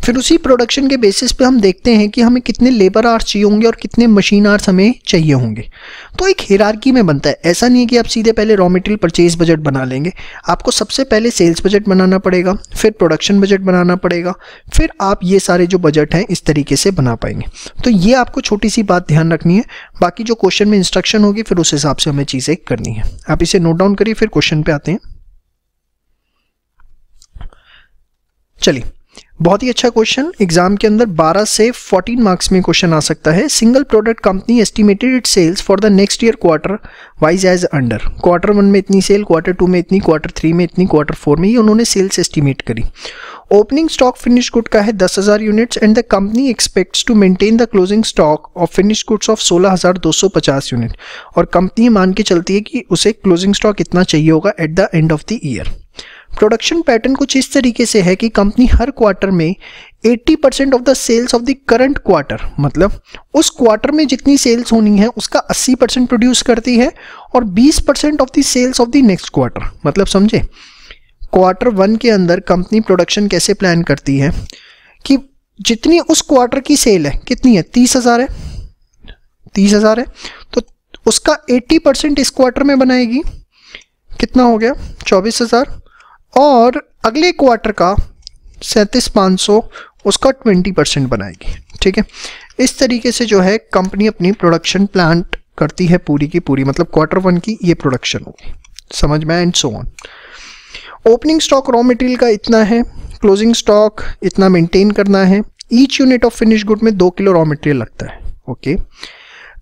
फिर उसी प्रोडक्शन के बेसिस पे हम देखते हैं कि हमें कितने लेबर आर्स चाहिए होंगे और कितने मशीन आर्स हमें चाहिए होंगे तो एक हेरारकी में बनता है ऐसा नहीं है कि आप सीधे पहले रॉ मटेरियल परचेज बजट बना लेंगे आपको सबसे पहले सेल्स बजट बनाना पड़ेगा फिर प्रोडक्शन बजट बनाना पड़ेगा फिर आप ये सारे जो बजट हैं इस तरीके से बना पाएंगे तो ये आपको छोटी सी बात ध्यान रखनी है बाकी जो क्वेश्चन में इंस्ट्रक्शन होगी फिर उस हिसाब से हमें चीज़ें करनी है आप इसे नोट डाउन करिए फिर क्वेश्चन पे आते हैं चलिए बहुत ही अच्छा क्वेश्चन एग्जाम के अंदर 12 से 14 मार्क्स में क्वेश्चन आ सकता है single product company estimated it sales for the next year quarter wise as under quarter one में इतनी सेल क्वार्टर टू में इतनी क्वार्टर थ्री में इतनी क्वार्टर फोर में ये उन्होंने सेल्स एस्टिमेट करी ओपनिंग स्टॉक फिनिश गुड का है दस हज़ार units and the company expects to maintain the closing stock of finish goods of सोलह हज़ार दो सौ पचास यूनिट और कंपनी मान के चलती है कि उसे क्लोजिंग स्टॉक इतना चाहिए होगा at the end of the year production pattern कुछ इस तरीके से है कि कंपनी हर क्वार्टर में 80 percent of the sales of the current quarter मतलब उस क्वार्टर में जितनी सेल्स होनी है उसका 80 परसेंट प्रोड्यूस करती है और 20 percent of the sales of the next quarter मतलब समझे क्वार्टर वन के अंदर कंपनी प्रोडक्शन कैसे प्लान करती है कि जितनी उस क्वार्टर की सेल है कितनी है तीस हज़ार है तीस हज़ार है तो उसका 80 परसेंट इस क्वार्टर में बनाएगी कितना हो गया चौबीस हज़ार और अगले क्वार्टर का सैंतीस पाँच सौ उसका ट्वेंटी परसेंट बनाएगी ठीक है इस तरीके से जो है कंपनी अपनी प्रोडक्शन प्लांट करती है पूरी की पूरी मतलब क्वार्टर वन की ये प्रोडक्शन होगी समझ में and so on opening stock raw material का इतना है क्लोजिंग स्टॉक इतना मेंटेन करना है each unit of finish good में दो किलो रॉ मटेरियल लगता है okay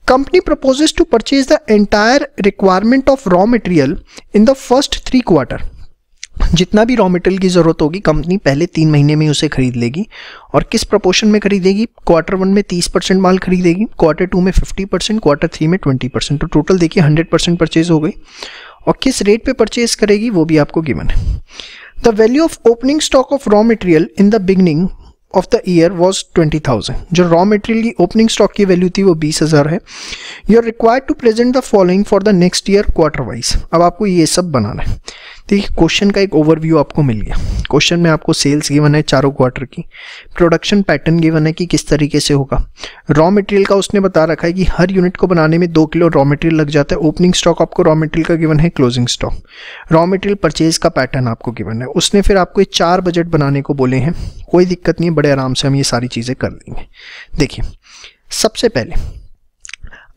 company proposes to purchase the entire requirement of raw material in the first three quarter जितना भी रॉ मटेरियल की ज़रूरत होगी कंपनी पहले तीन महीने में उसे खरीद लेगी और किस प्रोपोर्शन में खरीदेगी क्वार्टर वन में तीस परसेंट माल खरीदेगी क्वार्टर टू में फिफ्टी परसेंट क्वार्टर थ्री में ट्वेंटी परसेंट तो टोटल देखिए हंड्रेड परसेंट परचेज हो गई और किस रेट पे परचेज करेगी वो भी आपको गिवन है the value of opening stock of raw material in the beginning of the year was twenty thousand जो रॉ मटेरियल की ओपनिंग स्टॉक की वैल्यू थी वो बीस हज़ार है you are required to present the following for the next year quarter wise अब आपको ये सब बनाना है देखिए क्वेश्चन का एक ओवरव्यू आपको मिल गया क्वेश्चन में आपको सेल्स गिवन है चारों क्वार्टर की प्रोडक्शन पैटर्न गिवन है कि किस तरीके से होगा रॉ मटेरियल का उसने बता रखा है कि हर यूनिट को बनाने में दो किलो रॉ मटेरियल लग जाता है ओपनिंग स्टॉक आपको रॉ मटेरियल का गिवन है closing stock raw material purchase का पैटर्न आपको गिवन है उसने फिर आपको ये चार बजट बनाने को बोले हैं कोई दिक्कत नहीं है बड़े आराम से हम ये सारी चीज़ें कर लेंगे देखिए सबसे पहले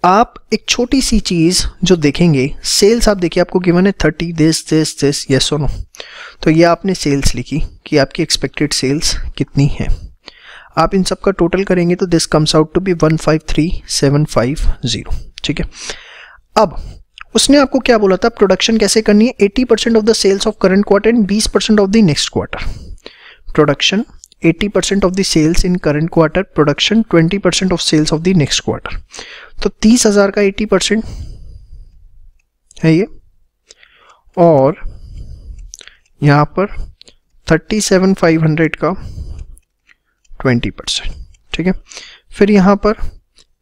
आप एक छोटी सी चीज़ जो देखेंगे सेल्स आप देखिए आपको गिवन है thirty this this this yes और नो तो ये आपने सेल्स लिखी कि आपकी एक्सपेक्टेड सेल्स कितनी है आप इन सब का टोटल करेंगे तो this comes out to be one five three seven five zero ठीक है अब उसने आपको क्या बोला था प्रोडक्शन कैसे करनी है eighty percent of the sales of current quarter and बीस percent of the next quarter production 80% of the sales in current quarter production 20% of sales of the next quarter तो 30,000 का 80% है ये और यहाँ पर 37,500 का 20% ठीक है फिर यहाँ पर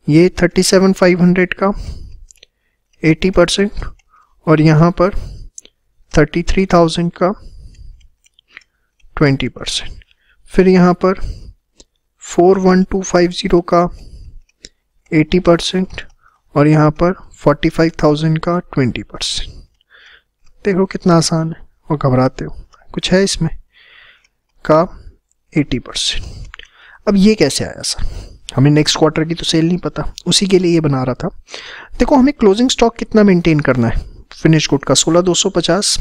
ये 37,500 का 80% और यहाँ पर 33,000 का 20% फिर यहाँ पर four one two five zero का एटी परसेंट और यहाँ पर फोर्टी फाइव थाउजेंड का ट्वेंटी परसेंट देखो कितना आसान है और घबराते हो कुछ है इसमें का एटी परसेंट अब ये कैसे आया सर हमें नेक्स्ट क्वार्टर की तो सेल नहीं पता उसी के लिए ये बना रहा था देखो हमें क्लोजिंग स्टॉक कितना मेंटेन करना है फिनिश गुड का सोलह दो सौ पचास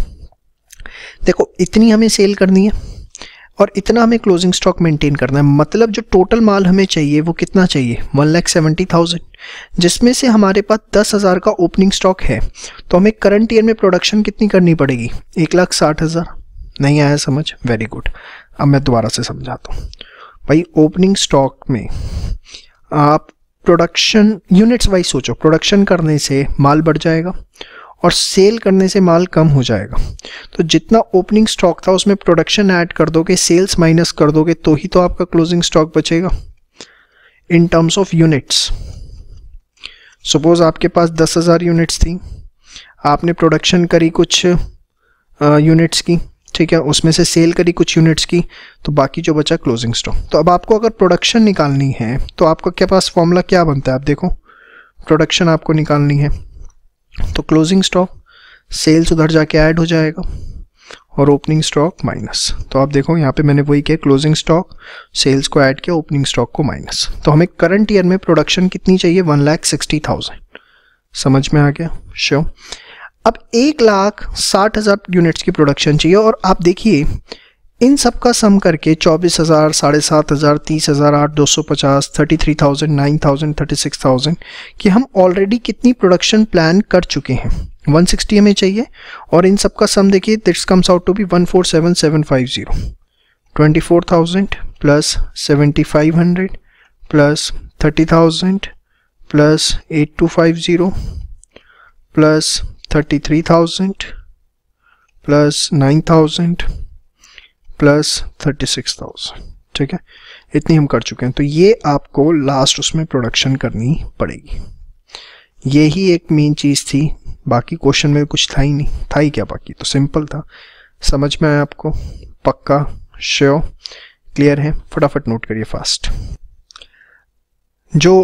देखो इतनी हमें सेल करनी है और इतना हमें क्लोजिंग स्टॉक मेंटेन करना है मतलब जो टोटल माल हमें चाहिए वो कितना चाहिए वन लैख सेवेंटी थाउजेंड जिसमें से हमारे पास दस हज़ार का ओपनिंग स्टॉक है तो हमें करंट ईयर में प्रोडक्शन कितनी करनी पड़ेगी एक लाख साठ हज़ार नहीं आया समझ वेरी गुड अब मैं दोबारा से समझाता हूँ भाई ओपनिंग स्टॉक में आप प्रोडक्शन यूनिट्स वाइज सोचो प्रोडक्शन करने से माल बढ़ जाएगा और सेल करने से माल कम हो जाएगा तो जितना ओपनिंग स्टॉक था उसमें प्रोडक्शन ऐड कर दोगे सेल्स माइनस कर दोगे तो ही तो आपका क्लोजिंग स्टॉक बचेगा in terms of units suppose आपके पास दस हज़ार यूनिट्स थी आपने प्रोडक्शन करी कुछ यूनिट्स की ठीक है उसमें से सेल करी कुछ यूनिट्स की तो बाकी जो बचा क्लोजिंग स्टॉक तो अब आपको अगर प्रोडक्शन निकालनी है तो आपका क्या पास फॉर्मूला क्या बनता है आप देखो प्रोडक्शन आपको निकालनी है तो क्लोजिंग स्टॉक सेल्स उधर जाके ऐड हो जाएगा और ओपनिंग स्टॉक माइनस तो आप देखो यहाँ पे मैंने वही किया क्लोजिंग स्टॉक सेल्स को ऐड किया ओपनिंग स्टॉक को माइनस तो हमें करंट ईयर में प्रोडक्शन कितनी चाहिए वन लाख सिक्सटी थाउजेंड समझ में आ गया श्योर अब एक लाख साठ हज़ार यूनिट्स की प्रोडक्शन चाहिए और आप देखिए इन सब का सम करके चौबीस हज़ार साढ़े सात हज़ार तीस हज़ार आठ दो सौ पचास thirty three thousand nine thousand thirty six thousand कि हम ऑलरेडी कितनी प्रोडक्शन प्लान कर चुके हैं वन सिक्सटी हमें चाहिए और इन सब का सम देखिए this comes out to be one four seven seven five zero twenty four thousand plus seventy five hundred plus thirty thousand plus eight two five zero plus thirty three thousand plus nine thousand plus thirty six thousand ठीक है इतनी हम कर चुके हैं तो ये आपको लास्ट उसमें प्रोडक्शन करनी पड़ेगी यही एक मेन चीज़ थी बाकी क्वेश्चन में कुछ था ही नहीं था ही क्या बाकी तो सिंपल था समझ में आया आपको पक्का श्योर क्लियर है फटाफट नोट करिए फास्ट जो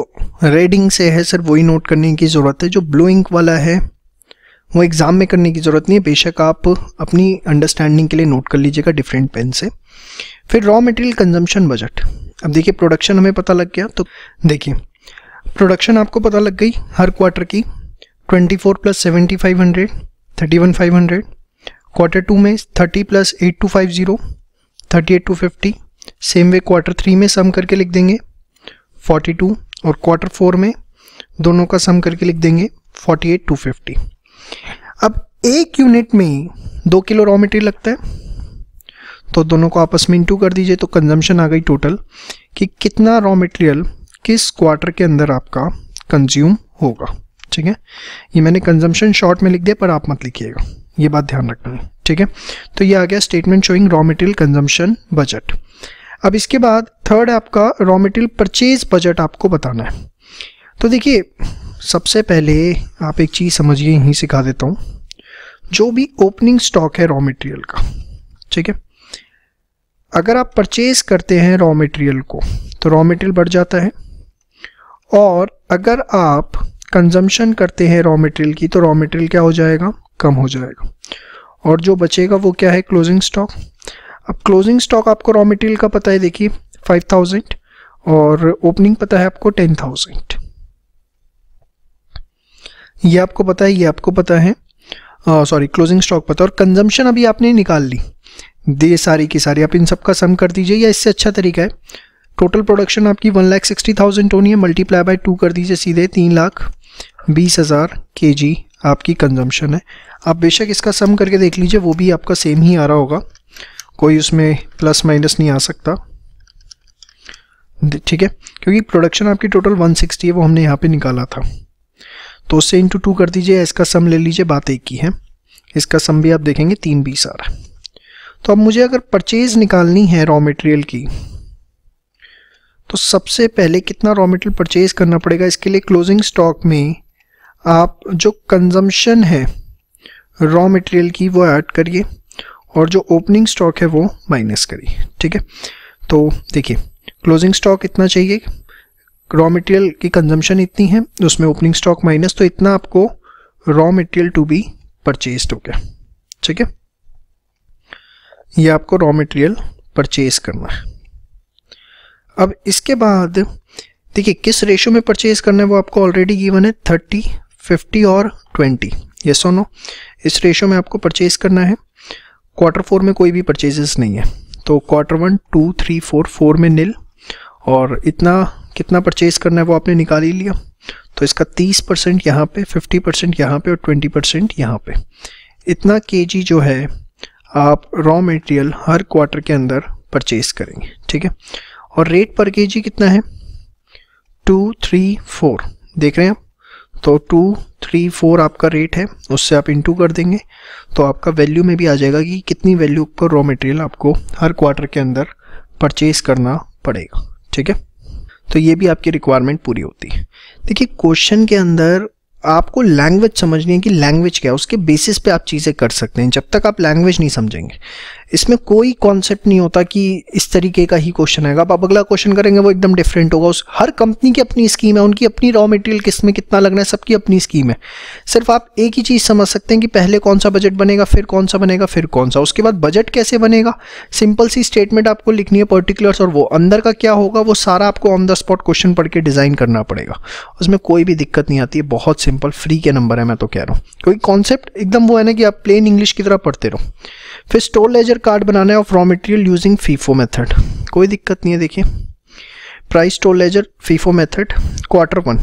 रेडिंग से है सर वही नोट करने की ज़रूरत है जो ब्लू इंक वाला है वो एग्ज़ाम में करने की ज़रूरत नहीं है बेशक आप अपनी अंडरस्टैंडिंग के लिए नोट कर लीजिएगा डिफरेंट पेन से फिर रॉ मटेरियल कंजम्पशन बजट अब देखिए प्रोडक्शन हमें पता लग गया तो देखिए प्रोडक्शन आपको पता लग गई हर क्वार्टर की 24 four plus seventy five hundred thirty one five hundred quarter two में thirty plus eight two five zero thirty eight two fifty same way quarter three में सम करके लिख देंगे फोर्टी टू और क्वार्टर फोर में दोनों का सम करके लिख देंगे फोर्टी एट टू फिफ्टी अब एक यूनिट में दो किलो रॉ मटेरियल लगता है तो दोनों को आपस में इंटू कर दीजिए तो कंजम्पशन आ गई टोटल कि कितना रॉ मटेरियल किस क्वार्टर के अंदर आपका कंज्यूम होगा ठीक है ये मैंने कंजम्पशन शॉर्ट में लिख दिया पर आप मत लिखिएगा ये बात ध्यान रखना है ठीक है तो ये आ गया statement showing raw material consumption budget अब इसके बाद थर्ड आपका रॉ मटेरियल परचेज बजट आपको बताना है तो देखिए सबसे पहले आप एक चीज़ समझिए यहीं सिखा देता हूँ जो भी ओपनिंग स्टॉक है रॉ मटेरियल का ठीक है अगर आप परचेज करते हैं रॉ मटेरियल को तो रॉ मटेरियल बढ़ जाता है और अगर आप कंजम्पशन करते हैं रॉ मटेरियल की तो रॉ मटेरियल क्या हो जाएगा कम हो जाएगा और जो बचेगा वो क्या है क्लोजिंग स्टॉक अब क्लोजिंग स्टॉक आपको रॉ मटेरियल का पता है देखिए 5000 और ओपनिंग पता है आपको 10000 ये आपको पता है ये आपको पता है सॉरी क्लोजिंग स्टॉक पता और कंजम्पशन अभी आपने निकाल ली दे सारी की सारी आप इन सब का सम कर दीजिए या इससे अच्छा तरीका है टोटल प्रोडक्शन आपकी वन लाख सिक्सटी थाउजेंड टोनी है मल्टीप्लाई बाय टू कर दीजिए सीधे तीन लाख बीस हज़ार के जी आपकी कंजम्पशन है आप बेशक इसका सम करके देख लीजिए वो भी आपका सेम ही आ रहा होगा कोई उसमें प्लस माइनस नहीं आ सकता ठीक है क्योंकि प्रोडक्शन आपकी टोटल 160 है वो हमने यहाँ पे निकाला था तो उससे इंटू टू कर दीजिए इसका सम ले लीजिए बात एक ही है इसका सम भी आप देखेंगे तीन बीस आ रहा है तो अब मुझे अगर परचेज निकालनी है रॉ मटेरियल की तो सबसे पहले कितना रॉ मटेरियल परचेज करना पड़ेगा इसके लिए क्लोजिंग स्टॉक में आप जो कंजम्पशन है रॉ मटेरियल की वो ऐड करिए और जो ओपनिंग स्टॉक है वो माइनस करिए ठीक है तो देखिए क्लोजिंग स्टॉक इतना चाहिए रॉ मटेरियल की कंजम्पशन इतनी है उसमें ओपनिंग स्टॉक माइनस तो इतना आपको raw material to be purchase हो गया ठीक है ये आपको रॉ मटेरियल परचेज करना है अब इसके बाद देखिए किस रेशो में परचेज करना है वो आपको ऑलरेडी गिवन है थर्टी फिफ्टी और ट्वेंटी ये सो नो इस रेशो में आपको परचेज करना है क्वार्टर फोर में कोई भी परचेजेस नहीं है तो quarter one two three four four में नील और इतना कितना परचेज करना है वो आपने निकाल ही लिया तो इसका 30 परसेंट यहाँ पे 50 परसेंट यहाँ पे और 20 परसेंट यहाँ पे इतना के जो है आप रॉ मटेरियल हर क्वार्टर के अंदर परचेज करेंगे ठीक है और रेट पर के कितना है टू थ्री फोर देख रहे हैं आप तो टू थ्री फोर आपका रेट है उससे आप इंटू कर देंगे तो आपका वैल्यू में भी आ जाएगा कि कितनी वैल्यू पर रॉ मटेरियल आपको हर क्वार्टर के अंदर परचेज करना पड़ेगा ठीक है तो ये भी आपकी रिक्वायरमेंट पूरी होती है देखिए क्वेश्चन के अंदर आपको लैंग्वेज समझनी है कि लैंग्वेज क्या है उसके बेसिस पे आप चीज़ें कर सकते हैं जब तक आप लैंग्वेज नहीं समझेंगे इसमें कोई कॉन्सेप्ट नहीं होता कि इस तरीके का ही क्वेश्चन आएगा आप अगला क्वेश्चन करेंगे वो एकदम डिफरेंट होगा उस हर कंपनी की अपनी स्कीम है उनकी अपनी रॉ मटेरियल किस में कितना लगना है सबकी अपनी स्कीम है सिर्फ आप एक ही चीज़ समझ सकते हैं कि पहले कौन सा बजट बनेगा फिर कौन सा बनेगा फिर कौन सा उसके बाद बजट कैसे बनेगा सिंपल सी स्टेटमेंट आपको लिखनी है पर्टिकुलर्स और वो अंदर का क्या होगा वो सारा आपको ऑन द स्पॉट क्वेश्चन पढ़ के डिज़ाइन करना पड़ेगा उसमें कोई भी दिक्कत नहीं आती है बहुत सिंपल फ्री के नंबर है मैं तो कह रहा हूँ क्योंकि कॉन्सेप्ट एकदम वो है ना कि आप प्लेन इंग्लिश की तरह पढ़ते रहो फिर स्टोर लेजर कार्ड बनाना है of raw material using FIFO method कोई दिक्कत नहीं है देखिए price store ledger FIFO method quarter one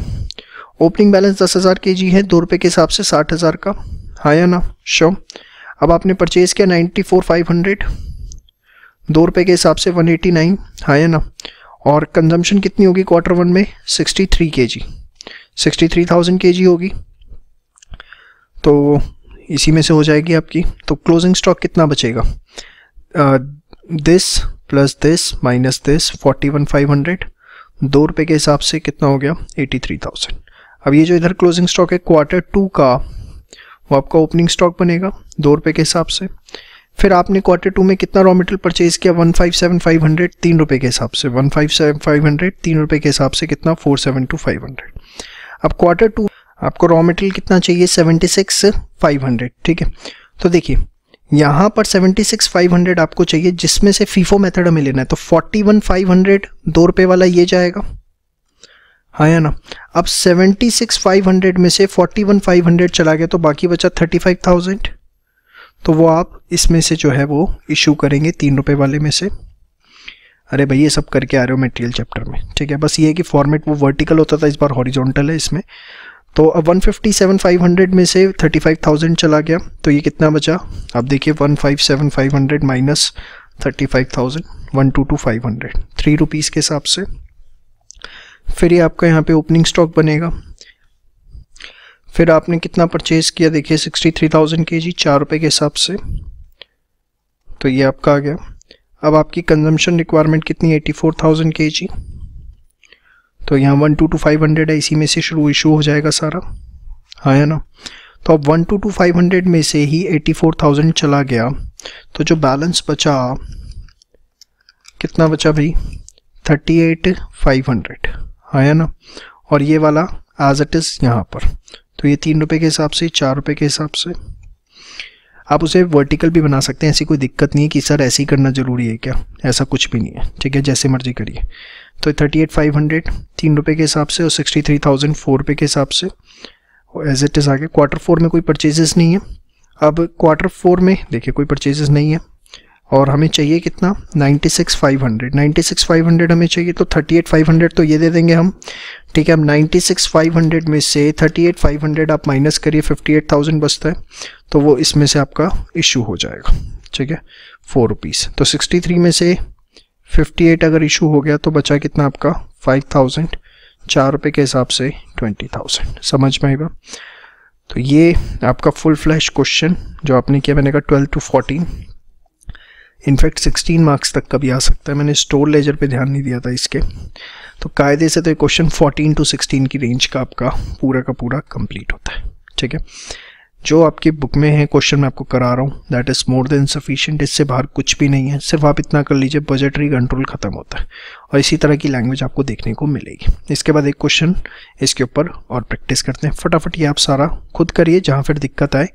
opening balance दस हज़ार के जी है दो रुपये के हिसाब से साठ हज़ार का हाँ या ना शो अब आपने परचेज़ किया नाइन्टी फोर फाइव हंड्रेड दो रुपये के हिसाब से वन एटी नाइन हाँ या ना और कंजम्पशन कितनी होगी क्वार्टर वन में sixty three K G sixty three thousand के जी होगी तो इसी में से हो जाएगी आपकी तो क्लोजिंग स्टॉक कितना बचेगा this plus this minus this forty one five hundred दो रुपये के हिसाब से कितना हो गया एटी थ्री थाउजेंड अब ये जो इधर क्लोजिंग स्टॉक है क्वार्टर टू का वो आपका ओपनिंग स्टॉक बनेगा दो रुपये के हिसाब से फिर आपने क्वार्टर टू में कितना रॉ मटेरियल परचेज किया one five seven five hundred तीन रुपये के हिसाब से one five seven five hundred तीन रुपये के हिसाब से कितना four seven two five hundred अब क्वार्टर टू आपको रॉ मटेरियल कितना चाहिए सेवेंटी सिक्स फाइव हंड्रेड ठीक है तो देखिए यहाँ पर 76,500 आपको चाहिए जिसमें से फीफो मेथड हमें लेना है तो 41,500 दो रुपये वाला ये जाएगा हाँ या ना अब 76,500 में से 41,500 चला गया तो बाकी बचा 35,000 तो वो आप इसमें से जो है वो इशू करेंगे तीन रुपये वाले में से अरे भाई ये सब करके आ रहे हो मटेरियल चैप्टर में ठीक है बस ये कि फॉर्मेट वो वर्टिकल होता था इस बार हॉरिजोनटल है इसमें तो अब 157,500 में से 35,000 चला गया तो ये कितना बचा आप देखिए 157,500 माइनस 35,000 122,500 थ्री रुपीज़ के हिसाब से फिर ये आपका यहाँ पे ओपनिंग स्टॉक बनेगा फिर आपने कितना परचेज़ किया देखिए 63,000 के जी चार रुपये के हिसाब से तो ये आपका आ गया अब आपकी कंजम्पशन रिक्वायरमेंट कितनी 84,000 के जी तो यहाँ one two two five hundred है इसी में से शुरू इशू हो जाएगा सारा हाँ है ना तो अब one two two five hundred में से ही एटी फोर थाउजेंड चला गया तो जो बैलेंस बचा कितना बचा भाई थर्टी एट फाइव हंड्रेड हाँ है ना और ये वाला एज इट इज़ यहाँ पर तो ये तीन रुपये के हिसाब से चार रुपये के हिसाब से आप उसे वर्टिकल भी बना सकते हैं ऐसी कोई दिक्कत नहीं है कि सर ऐसे ही करना ज़रूरी है क्या ऐसा कुछ भी नहीं है ठीक है जैसे मर्जी करिए तो थर्टी एट फाइव हंड्रेड तीन रुपये के हिसाब से और सिक्सटी थ्री थाउजेंड फोर रुपये के हिसाब से और एज इट इज़ आगे क्वार्टर फोर में कोई परचेजेस नहीं है अब क्वार्टर फोर में देखिए कोई परचेजेस नहीं है और हमें चाहिए कितना 96,500 96,500 हमें चाहिए तो 38,500 तो ये दे देंगे हम ठीक है अब 96,500 में से 38,500 आप माइनस करिए 58,000 बचता है तो वो इसमें से आपका इशू हो जाएगा ठीक है फोर रुपीज़ तो 63 में से 58 अगर इशू हो गया तो बचा कितना आपका 5,000 चार रुपये के हिसाब से 20,000 समझ में आएगा तो ये आपका फुल फ्लैश क्वेश्चन जो आपने किया मैंने कहा twelve to fourteen in fact 16 marks तक का भी आ सकता है मैंने स्टोर लेजर पे ध्यान नहीं दिया था इसके तो कायदे से तो क्वेश्चन 14 टू 16 की रेंज का आपका पूरा का पूरा कंप्लीट होता है ठीक है जो आपकी बुक में है क्वेश्चन मैं आपको करा रहा हूँ that is more than sufficient इससे बाहर कुछ भी नहीं है सिर्फ आप इतना कर लीजिए बजटरी कंट्रोल ख़त्म होता है और इसी तरह की लैंग्वेज आपको देखने को मिलेगी इसके बाद एक क्वेश्चन इसके ऊपर और प्रैक्टिस करते हैं फटाफट ये आप सारा खुद करिए जहाँ फिर दिक्कत आए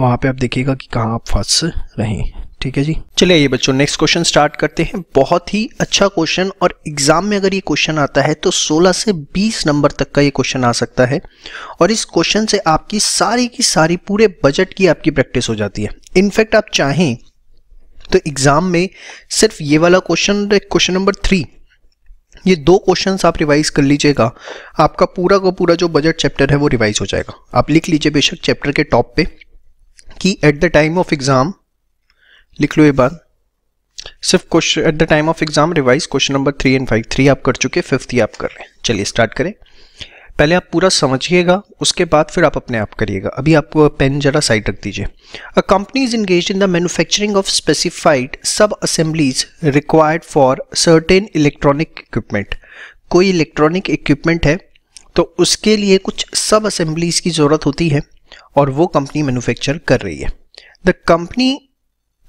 वहाँ पर आप देखिएगा कि कहाँ आप फंस रहे हैं ठीक है जी चलिए ये बच्चों नेक्स्ट क्वेश्चन स्टार्ट करते हैं बहुत ही अच्छा क्वेश्चन और एग्जाम में अगर ये क्वेश्चन आता है तो 16 से 20 नंबर तक का ये क्वेश्चन आ सकता है और इस क्वेश्चन से आपकी सारी की सारी पूरे बजट की आपकी प्रैक्टिस हो जाती है इनफैक्ट आप चाहें तो एग्जाम में सिर्फ ये वाला क्वेश्चन क्वेश्चन नंबर थ्री ये दो क्वेश्चन आप रिवाइज कर लीजिएगा आपका पूरा का पूरा जो बजट चैप्टर है वो रिवाइज हो जाएगा आप लिख लीजिए बेशक चैप्टर के टॉप पे कि at the time of exam लिख लो ये बात सिर्फ question at the time of exam revise question number three and five three आप कर चुके फिफ्थ ही आप कर रहे हैं चलिए स्टार्ट करें पहले आप पूरा समझिएगा उसके बाद फिर आप अपने आप करिएगा अभी आपको पेन जरा साइड रख दीजिए a company is engage in the manufacturing of specified sub assemblies required for certain electronic equipment कोई इलेक्ट्रॉनिक इक्विपमेंट है तो उसके लिए कुछ सब असेंबलीज की ज़रूरत होती है और वो कंपनी मैन्युफैक्चर कर रही है the company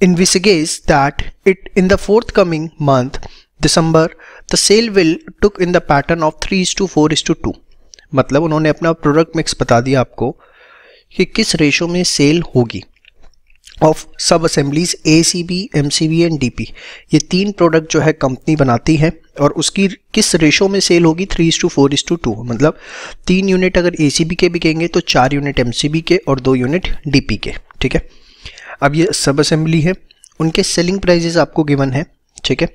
investigates that it in the forthcoming month December the sale will took in the pattern of three is to four is to two मतलब उन्होंने अपना प्रोडक्ट मिक्स बता दिया आपको कि किस रेशो में सेल होगी of sub assemblies A C B M C B and D P ये तीन प्रोडक्ट जो है कंपनी बनाती है और उसकी किस रेशो में सेल होगी three is to four is to two मतलब तीन यूनिट अगर ए सी बी के बिकेंगे तो चार यूनिट एम सी बी के और दो यूनिट डी पी के ठीक है अब ये सब असेंबली है उनके सेलिंग प्राइजेस आपको गिवन है ठीक है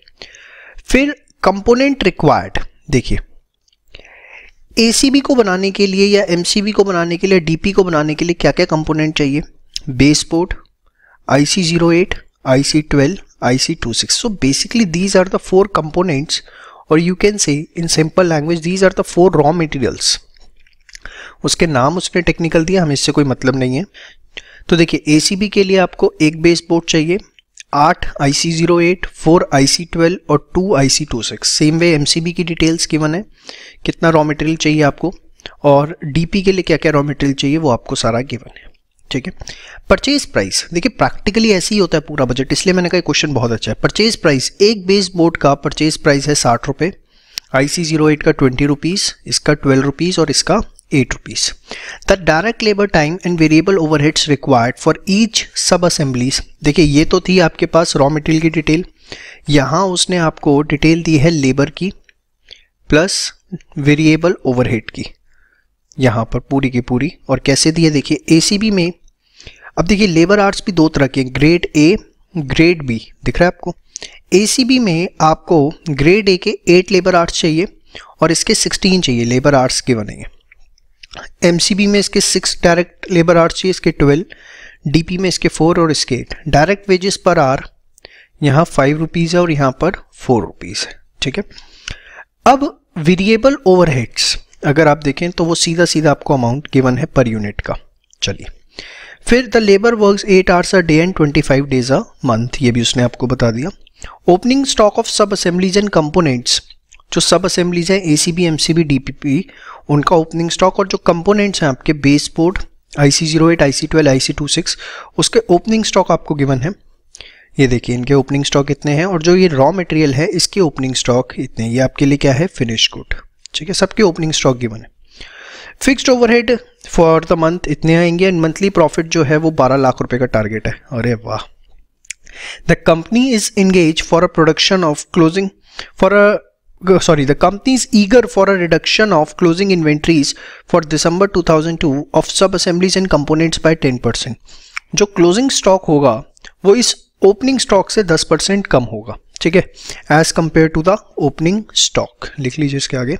फिर कंपोनेंट रिक्वायर्ड देखिए ए को बनाने के लिए या एम को बनाने के लिए डी को बनाने के लिए क्या क्या कंपोनेंट चाहिए base board I C zero eight I C twelve I C two six so basically these are the four components और you can say in simple language these are the four raw materials उसके नाम उसने technical दिया हमें इससे कोई मतलब नहीं है तो देखिए ए के लिए आपको एक बेस बोर्ड चाहिए आठ I C zero eight four I C twelve और two I C two six same way M C B की डिटेल्स गिवन है कितना रॉ मटेरियल चाहिए आपको और डी पी के लिए क्या क्या रॉ मटेरियल चाहिए वो आपको सारा गिवन है ठीक है परचेज प्राइस देखिए प्रैक्टिकली ऐसे ही होता है पूरा बजट इसलिए मैंने कहा क्वेश्चन बहुत अच्छा है परचेज प्राइस एक बेस बोर्ड का परचेज प्राइस है साठ रुपये आई सी जीरो एट का ट्वेंटी रुपीज़ इसका ट्वेल्व रुपीज़ और इसका 8 rupees. The direct labor time and variable overheads required for each sub assemblies देखिए ये तो थी आपके पास रॉ मटेरियल की डिटेल यहाँ उसने आपको डिटेल दी है लेबर की प्लस वेरिएबल ओवरहेड की यहाँ पर पूरी की पूरी और कैसे दी है देखिए एसीबी में अब देखिए लेबर आर्ट्स भी दो तरह के ग्रेड ए ग्रेड बी दिख रहा है आपको एसीबी में आपको ग्रेड ए के एट लेबर आर्ट्स चाहिए और इसके सिक्सटीन चाहिए लेबर आर्ट्स के बनेंगे एमसीबी में इसके सिक्स डायरेक्ट लेबर आर चाहिए इसके ट्वेल्व डीपी में इसके फोर और इसके eight direct wages per hour यहाँ फाइव रुपीज़ है और यहाँ पर फोर रुपीज़ है ठीक है अब वेरिएबल ओवरहेड्स अगर आप देखें तो वो सीधा सीधा आपको अमाउंट गिवन है पर यूनिट का चलिए फिर the labour work eight hours a day and twenty five days a month ये भी उसने आपको बता दिया opening stock of sub assemblies and components जो सब असेंबलीज हैं A C B M C B D P P उनका opening stock और जो कंपोनेंट्स हैं आपके base board I C zero eight I C twelve I C two six उसके opening stock आपको given है ये देखिए इनके ओपनिंग स्टॉक इतने हैं और जो ये रॉ मटेरियल है इसके ओपनिंग स्टॉक इतने ये आपके लिए क्या है फिनिश गुड ठीक है सबके ओपनिंग स्टॉक गिवन है fixed overhead for the month इतने आएंगे एंड मंथली प्रॉफिट जो है वो बारह लाख रुपए का टारगेट है अरे वाह the company is engage for a production of closing for a sorry the company is eager for a reduction of closing inventories for december 2002 of sub assemblies and components by 10% jo closing stock hoga wo is opening stock se 10 kam hoga theek hai as compared to the opening stock likh lijiye iske aage आगे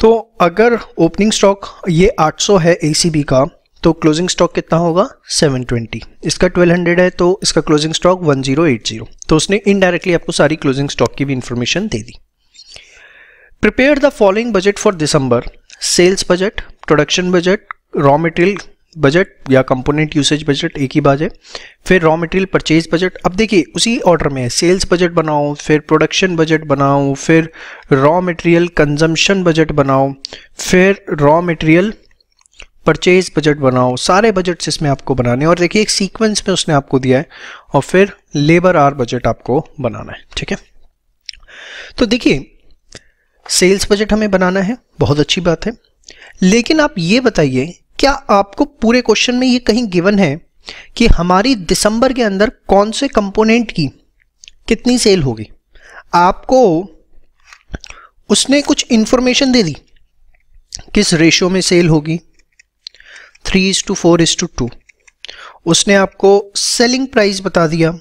तो अगर opening stock ये 800 है ए का तो closing stock कितना होगा 720 इसका 1200 है तो इसका क्लोजिंग स्टॉक 1080 तो उसने इनडायरेक्टली आपको सारी क्लोजिंग स्टॉक की भी इंफॉर्मेशन दे दी prepare the following budget for December sales budget production budget raw material budget या कंपोनेंट यूसेज बजट एक ही बात है फिर रॉ मटेरियल परचेज बजट अब देखिए उसी ऑर्डर में है सेल्स बजट बनाओ फिर प्रोडक्शन बजट बनाओ फिर रॉ मटेरियल कंजम्पशन बजट बनाओ फिर रॉ मटेरियल परचेज बजट बनाओ सारे बजट इसमें आपको बनाने और देखिए एक सीक्वेंस में उसने आपको दिया है और फिर लेबर आर बजट आपको बनाना है ठीक है तो देखिए सेल्स बजट हमें बनाना है बहुत अच्छी बात है लेकिन आप ये बताइए क्या आपको पूरे क्वेश्चन में ये कहीं गिवन है कि हमारी दिसंबर के अंदर कौन से कंपोनेंट की कितनी सेल होगी आपको उसने कुछ इंफॉर्मेशन दे दी किस रेशियो में सेल होगी three is to four is to two उसने आपको सेलिंग प्राइस बता दिया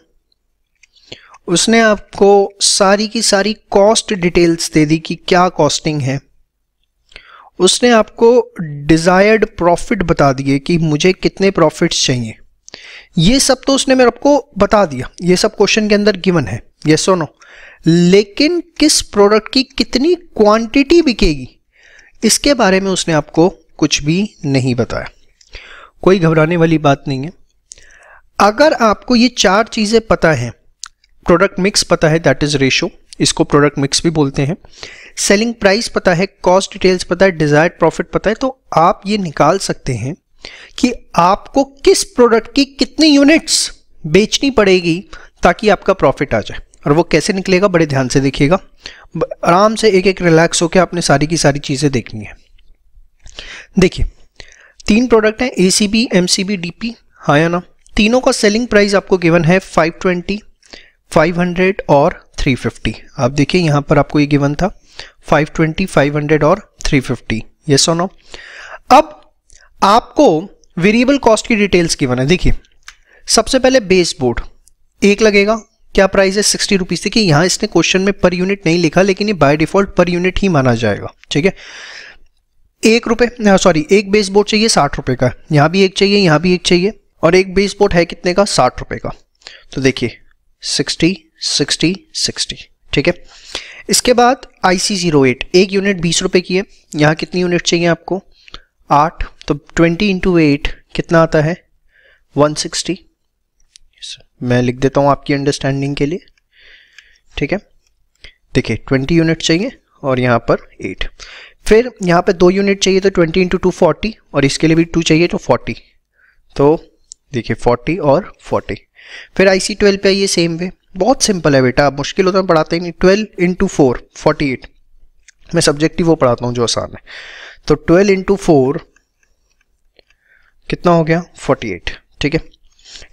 उसने आपको सारी की सारी कॉस्ट डिटेल्स दे दी कि क्या कॉस्टिंग है उसने आपको डिज़ायर्ड प्रॉफिट बता दिए कि मुझे कितने प्रॉफिट्स चाहिए ये सब तो उसने मेरे आपको बता दिया ये सब क्वेश्चन के अंदर गिवन है ये नो लेकिन किस प्रोडक्ट की कितनी क्वांटिटी बिकेगी इसके बारे में उसने आपको कुछ भी नहीं बताया कोई घबराने वाली बात नहीं है अगर आपको ये चार चीज़ें पता हैं प्रोडक्ट मिक्स पता है दैट इज़ रेशो इसको प्रोडक्ट मिक्स भी बोलते हैं सेलिंग प्राइस पता है कॉस्ट डिटेल्स पता है डिजायर प्रॉफिट पता है तो आप ये निकाल सकते हैं कि आपको किस प्रोडक्ट की कितनी यूनिट्स बेचनी पड़ेगी ताकि आपका प्रॉफिट आ जाए और वो कैसे निकलेगा बड़े ध्यान से देखिएगा आराम से एक एक रिलैक्स होकर आपने सारी की सारी चीज़ें देखनी है देखिए तीन प्रोडक्ट हैं A C B M C B D P ना तीनों का सेलिंग प्राइस आपको गिवन है 520, 500 और 350 आप देखिए यहाँ पर आपको ये गिवन था 520, 500 और 350 फिफ्टी ये नो अब आपको वेरिएबल कॉस्ट की डिटेल्स गिवन है देखिए सबसे पहले बेस बोर्ड एक लगेगा क्या प्राइस है सिक्सटी रुपीज़ देखिए यहाँ इसने क्वेश्चन में पर यूनिट नहीं लिखा लेकिन ये बाय डिफॉल्ट पर यूनिट ही माना जाएगा ठीक है एक रुपए सॉरी एक बेस बोर्ड चाहिए साठ रुपए का यहाँ भी एक चाहिए यहाँ भी एक चाहिए और एक बेस बोर्ड है कितने का साठ रुपए का तो देखिए सिक्सटी सिक्सटी सिक्सटी ठीक है इसके बाद आई सी जीरो एट एक यूनिट बीस रुपए की है यहाँ कितनी यूनिट चाहिए आपको आठ तो ट्वेंटी इंटू एट कितना आता है वन सिक्सटी मैं लिख देता हूँ आपकी अंडरस्टैंडिंग के लिए ठीक है देखिए ट्वेंटी यूनिट चाहिए और यहाँ पर एट फिर यहाँ पे दो यूनिट चाहिए तो ट्वेंटी इंटू टू फोर्टी और इसके लिए भी टू चाहिए तो फोर्टी तो देखिए फोर्टी और फोर्टी फिर आई सी ट्वेल्व आइए सेम वे बहुत सिंपल है बेटा मुश्किल होता है पढ़ाते ही नहीं twelve into four forty eight मैं सब्जेक्टिव वो पढ़ाता हूँ जो आसान है तो ट्वेल्व इंटू फोर कितना हो गया फोर्टी एट ठीक है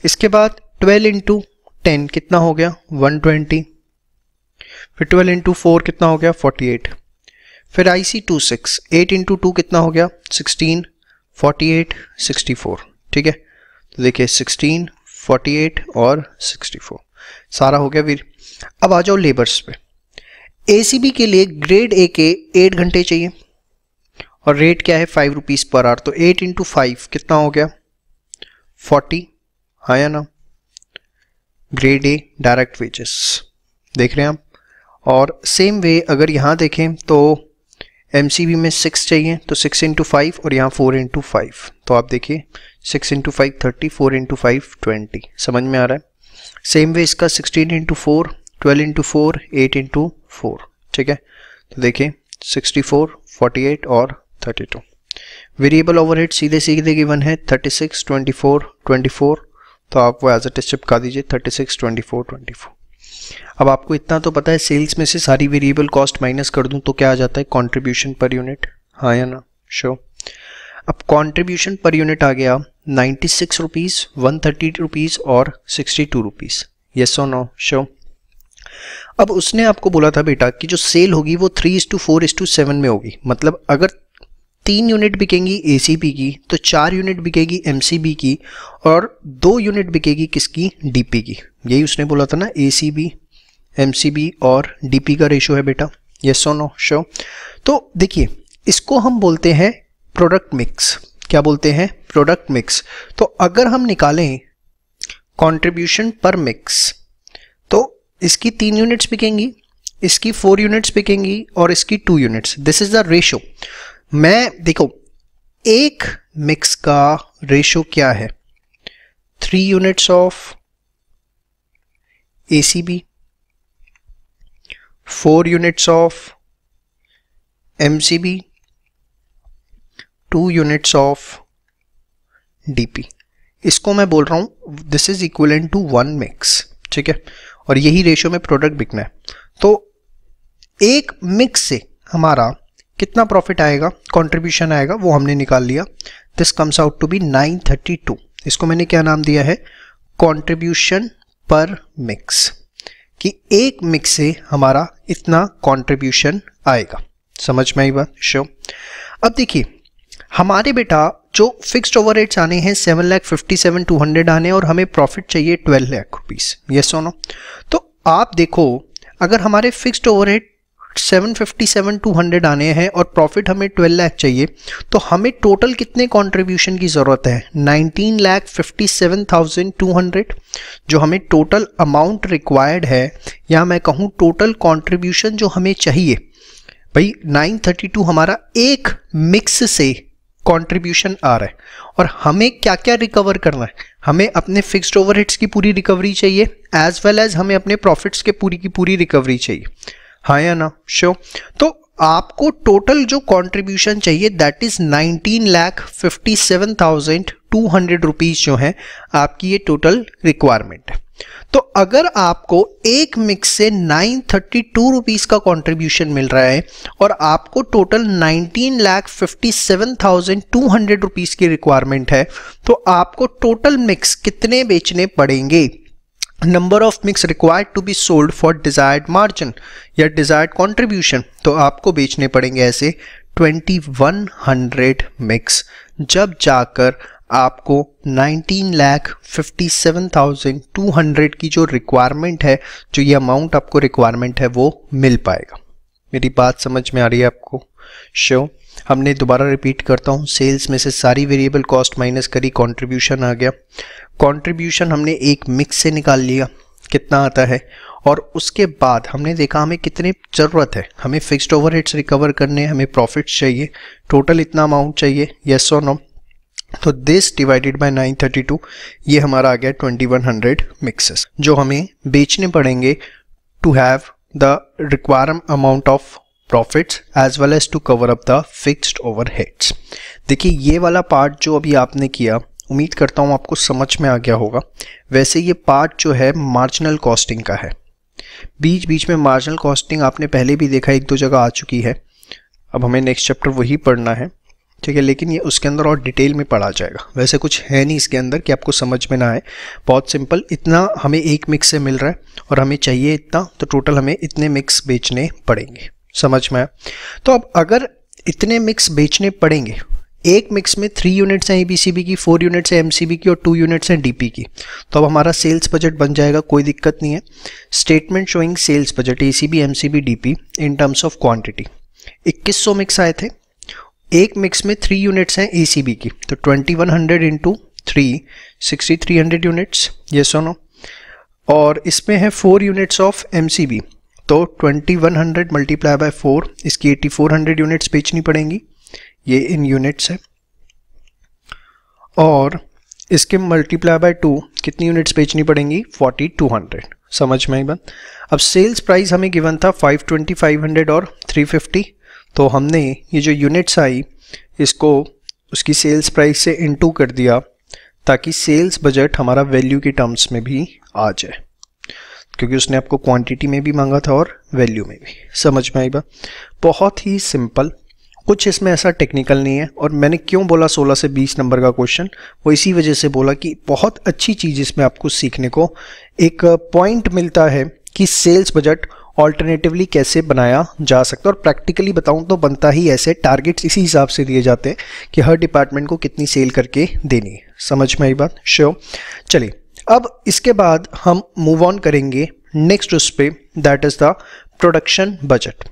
इसके बाद ट्वेल्व इंटू टेन कितना हो गया वन ट्वेंटी फिर ट्वेल्व इंटू फोर कितना हो गया फोर्टी एट फिर I C two six eight into two कितना हो गया sixteen forty eight sixty four ठीक है तो देखिए सिक्सटीन फोर्टी एट और सिक्सटी फोर सारा हो गया फिर अब आ जाओ लेबर्स पे ए के लिए ग्रेड ए के एट घंटे चाहिए और रेट क्या है फाइव रुपीज़ पर आर तो एट इंटू फाइव कितना हो गया फोर्टी आया हाँ ना ग्रेड ए डायरेक्ट वेजेस देख रहे हैं आप और सेम वे अगर यहाँ देखें तो एम में सिक्स चाहिए तो सिक्स इंटू फाइव और यहाँ फोर इंटू फाइव तो आप देखिए six into five thirty four into five twenty समझ में आ रहा है सेम वे इसका sixteen into four twelve into four eight into four ठीक है तो देखिए सिक्सटी फोर फोर्टी एट और थर्टी टू वेरिएबल हेड सीधे सीधे गिवन है thirty six twenty four twenty four तो आप वो एज अ टेस्ट चिपका दीजिए thirty six twenty four twenty four अब आपको इतना तो पता है सेल्स में से सारी वेरिएबल कॉस्ट माइनस कर दूं तो क्या आ जाता है कंट्रीब्यूशन पर यूनिट हाँ या ना शो अब कंट्रीब्यूशन पर यूनिट आ गया ninety six rupees one thirty rupees और सिक्सटी टू रुपीज़ यस और नो शो अब उसने आपको बोला था बेटा कि जो सेल होगी वो three is to four is to seven में होगी मतलब अगर तीन यूनिट बिकेगी ए की तो चार यूनिट बिकेगी एम की और दो यूनिट बिकेगी किसकी डी की यही उसने बोला था ना ए सी बी एम और डी का रेशो है बेटा यस सो नो शो तो देखिए इसको हम बोलते हैं प्रोडक्ट मिक्स क्या बोलते हैं प्रोडक्ट मिक्स तो अगर हम निकालें कंट्रीब्यूशन पर मिक्स तो इसकी तीन यूनिट्स बिकेंगी इसकी फोर यूनिट्स बिकेंगी और इसकी two units this is the ratio मैं देखो एक मिक्स का रेशो क्या है three units of A C B four units of M C B two units of D P इसको मैं बोल रहा हूं this is equivalent to one mix ठीक है और यही रेशो में प्रोडक्ट बिकना है तो एक मिक्स से हमारा कितना प्रॉफिट आएगा कंट्रीब्यूशन आएगा वो हमने निकाल लिया this comes out to be 932 इसको मैंने क्या नाम दिया है कंट्रीब्यूशन पर मिक्स कि एक मिक्स से हमारा इतना कंट्रीब्यूशन आएगा समझ में आई बात श्यो अब देखिए हमारे बेटा जो फिक्स्ड ओवर रेट्स आने हैं seven lakh fifty seven two hundred आने और हमें प्रॉफिट चाहिए ट्वेल्व लैख रुपीज़ ये सोनो तो आप देखो अगर हमारे फिक्स्ड ओवर रेट 757 200 आने हैं और प्रॉफिट हमें 12 लाख चाहिए तो हमें टोटल कितने कंट्रीब्यूशन की ज़रूरत है 19 लाख 57,200 जो हमें टोटल अमाउंट रिक्वायर्ड है या मैं कहूँ टोटल कंट्रीब्यूशन जो हमें चाहिए भाई 932 हमारा एक मिक्स से कंट्रीब्यूशन आ रहा है और हमें क्या क्या रिकवर करना है हमें अपने फिक्स्ड ओवरहेड्स की पूरी रिकवरी चाहिए एज वेल एज हमें अपने प्रॉफिट्स के पूरी की पूरी रिकवरी चाहिए हाँ या ना श्योर तो आपको टोटल जो कंट्रीब्यूशन चाहिए that is nineteen lakh fifty seven thousand two hundred rupees जो है आपकी ये टोटल रिक्वायरमेंट है तो अगर आपको एक मिक्स से नाइन थर्टी टू रुपीज़ का कंट्रीब्यूशन मिल रहा है और आपको total nineteen lakh fifty seven thousand two hundred rupees की रिक्वायरमेंट है तो आपको टोटल मिक्स कितने बेचने पड़ेंगे number of mix required to be sold for desired margin या डिज़ायर्ड कॉन्ट्रीब्यूशन तो आपको बेचने पड़ेंगे ऐसे 2100 मिक्स जब जाकर आपको 19 लाख 57,200 की जो रिक्वायरमेंट है जो ये अमाउंट आपको रिक्वायरमेंट है वो मिल पाएगा मेरी बात समझ में आ रही है आपको शो हमने दोबारा रिपीट करता हूँ सेल्स में से सारी वेरिएबल कॉस्ट माइनस करी कंट्रीब्यूशन आ गया कंट्रीब्यूशन हमने एक मिक्स से निकाल लिया कितना आता है और उसके बाद हमने देखा हमें कितने ज़रूरत है हमें फिक्स्ड ओवरहेड्स रिकवर करने हमें प्रॉफिट्स चाहिए टोटल इतना अमाउंट चाहिए येस और नो तो दिस डिवाइडेड बाय 932 ये हमारा आ गया 2100 मिक्सेस जो हमें बेचने पड़ेंगे to have the require amount of profits as well as to cover up the fixed overheads देखिए ये वाला पार्ट जो अभी आपने किया उम्मीद करता हूँ आपको समझ में आ गया होगा वैसे ये पार्ट जो है मार्जिनल कॉस्टिंग का है बीच बीच में मार्जिनल कॉस्टिंग आपने पहले भी देखा एक दो जगह आ चुकी है अब हमें नेक्स्ट चैप्टर वही पढ़ना है ठीक है लेकिन ये उसके अंदर और डिटेल में पढ़ा जाएगा वैसे कुछ है नहीं इसके अंदर कि आपको समझ में ना आए बहुत सिंपल इतना हमें एक मिक्स से मिल रहा है और हमें चाहिए इतना तो टोटल हमें इतने मिक्स बेचने पड़ेंगे समझ में आया तो अब अगर इतने मिक्स बेचने पड़ेंगे एक मिक्स में थ्री यूनिट्स हैं ए की फोर यूनिट्स हैं एम की और टू यूनिट्स हैं डी की तो अब हमारा सेल्स बजट बन जाएगा कोई दिक्कत नहीं है statement showing sales budget A C B M C B D P in terms of quantity इक्कीस सौ मिक्स आए थे एक मिक्स में थ्री यूनिट्स हैं ए सी बी की तो twenty one hundred into three sixty three hundred units ये सोनो और इसमें है four units of M C B तो twenty one hundred multiply by four इसकी एटी फोर हंड्रेड यूनिट्स बेचनी पड़ेंगी ये इन यूनिट्स है और इसके मल्टीप्लाई बाय टू कितनी यूनिट्स बेचनी पड़ेंगी फोर्टी टू हंड्रेड समझ में आई बात अब सेल्स प्राइस हमें गिवन था फाइव ट्वेंटी फाइव हंड्रेड और थ्री फिफ्टी तो हमने ये जो यूनिट्स आई इसको उसकी सेल्स प्राइस से इनटू कर दिया ताकि सेल्स बजट हमारा वैल्यू के टर्म्स में भी आ जाए क्योंकि उसने आपको क्वांटिटी में भी मांगा था और वैल्यू में भी समझ में आई बात बहुत ही सिंपल कुछ इसमें ऐसा टेक्निकल नहीं है और मैंने क्यों बोला 16 से 20 नंबर का क्वेश्चन वो इसी वजह से बोला कि बहुत अच्छी चीज़ इसमें आपको सीखने को एक पॉइंट मिलता है कि सेल्स बजट ऑल्टरनेटिवली कैसे बनाया जा सकता है और प्रैक्टिकली बताऊं तो बनता ही ऐसे टारगेट्स इसी हिसाब से दिए जाते हैं कि हर डिपार्टमेंट को कितनी सेल करके देनी है समझ में आई बात श्योर चलिए अब इसके बाद हम मूव ऑन करेंगे नेक्स्ट उस पर that is the production budget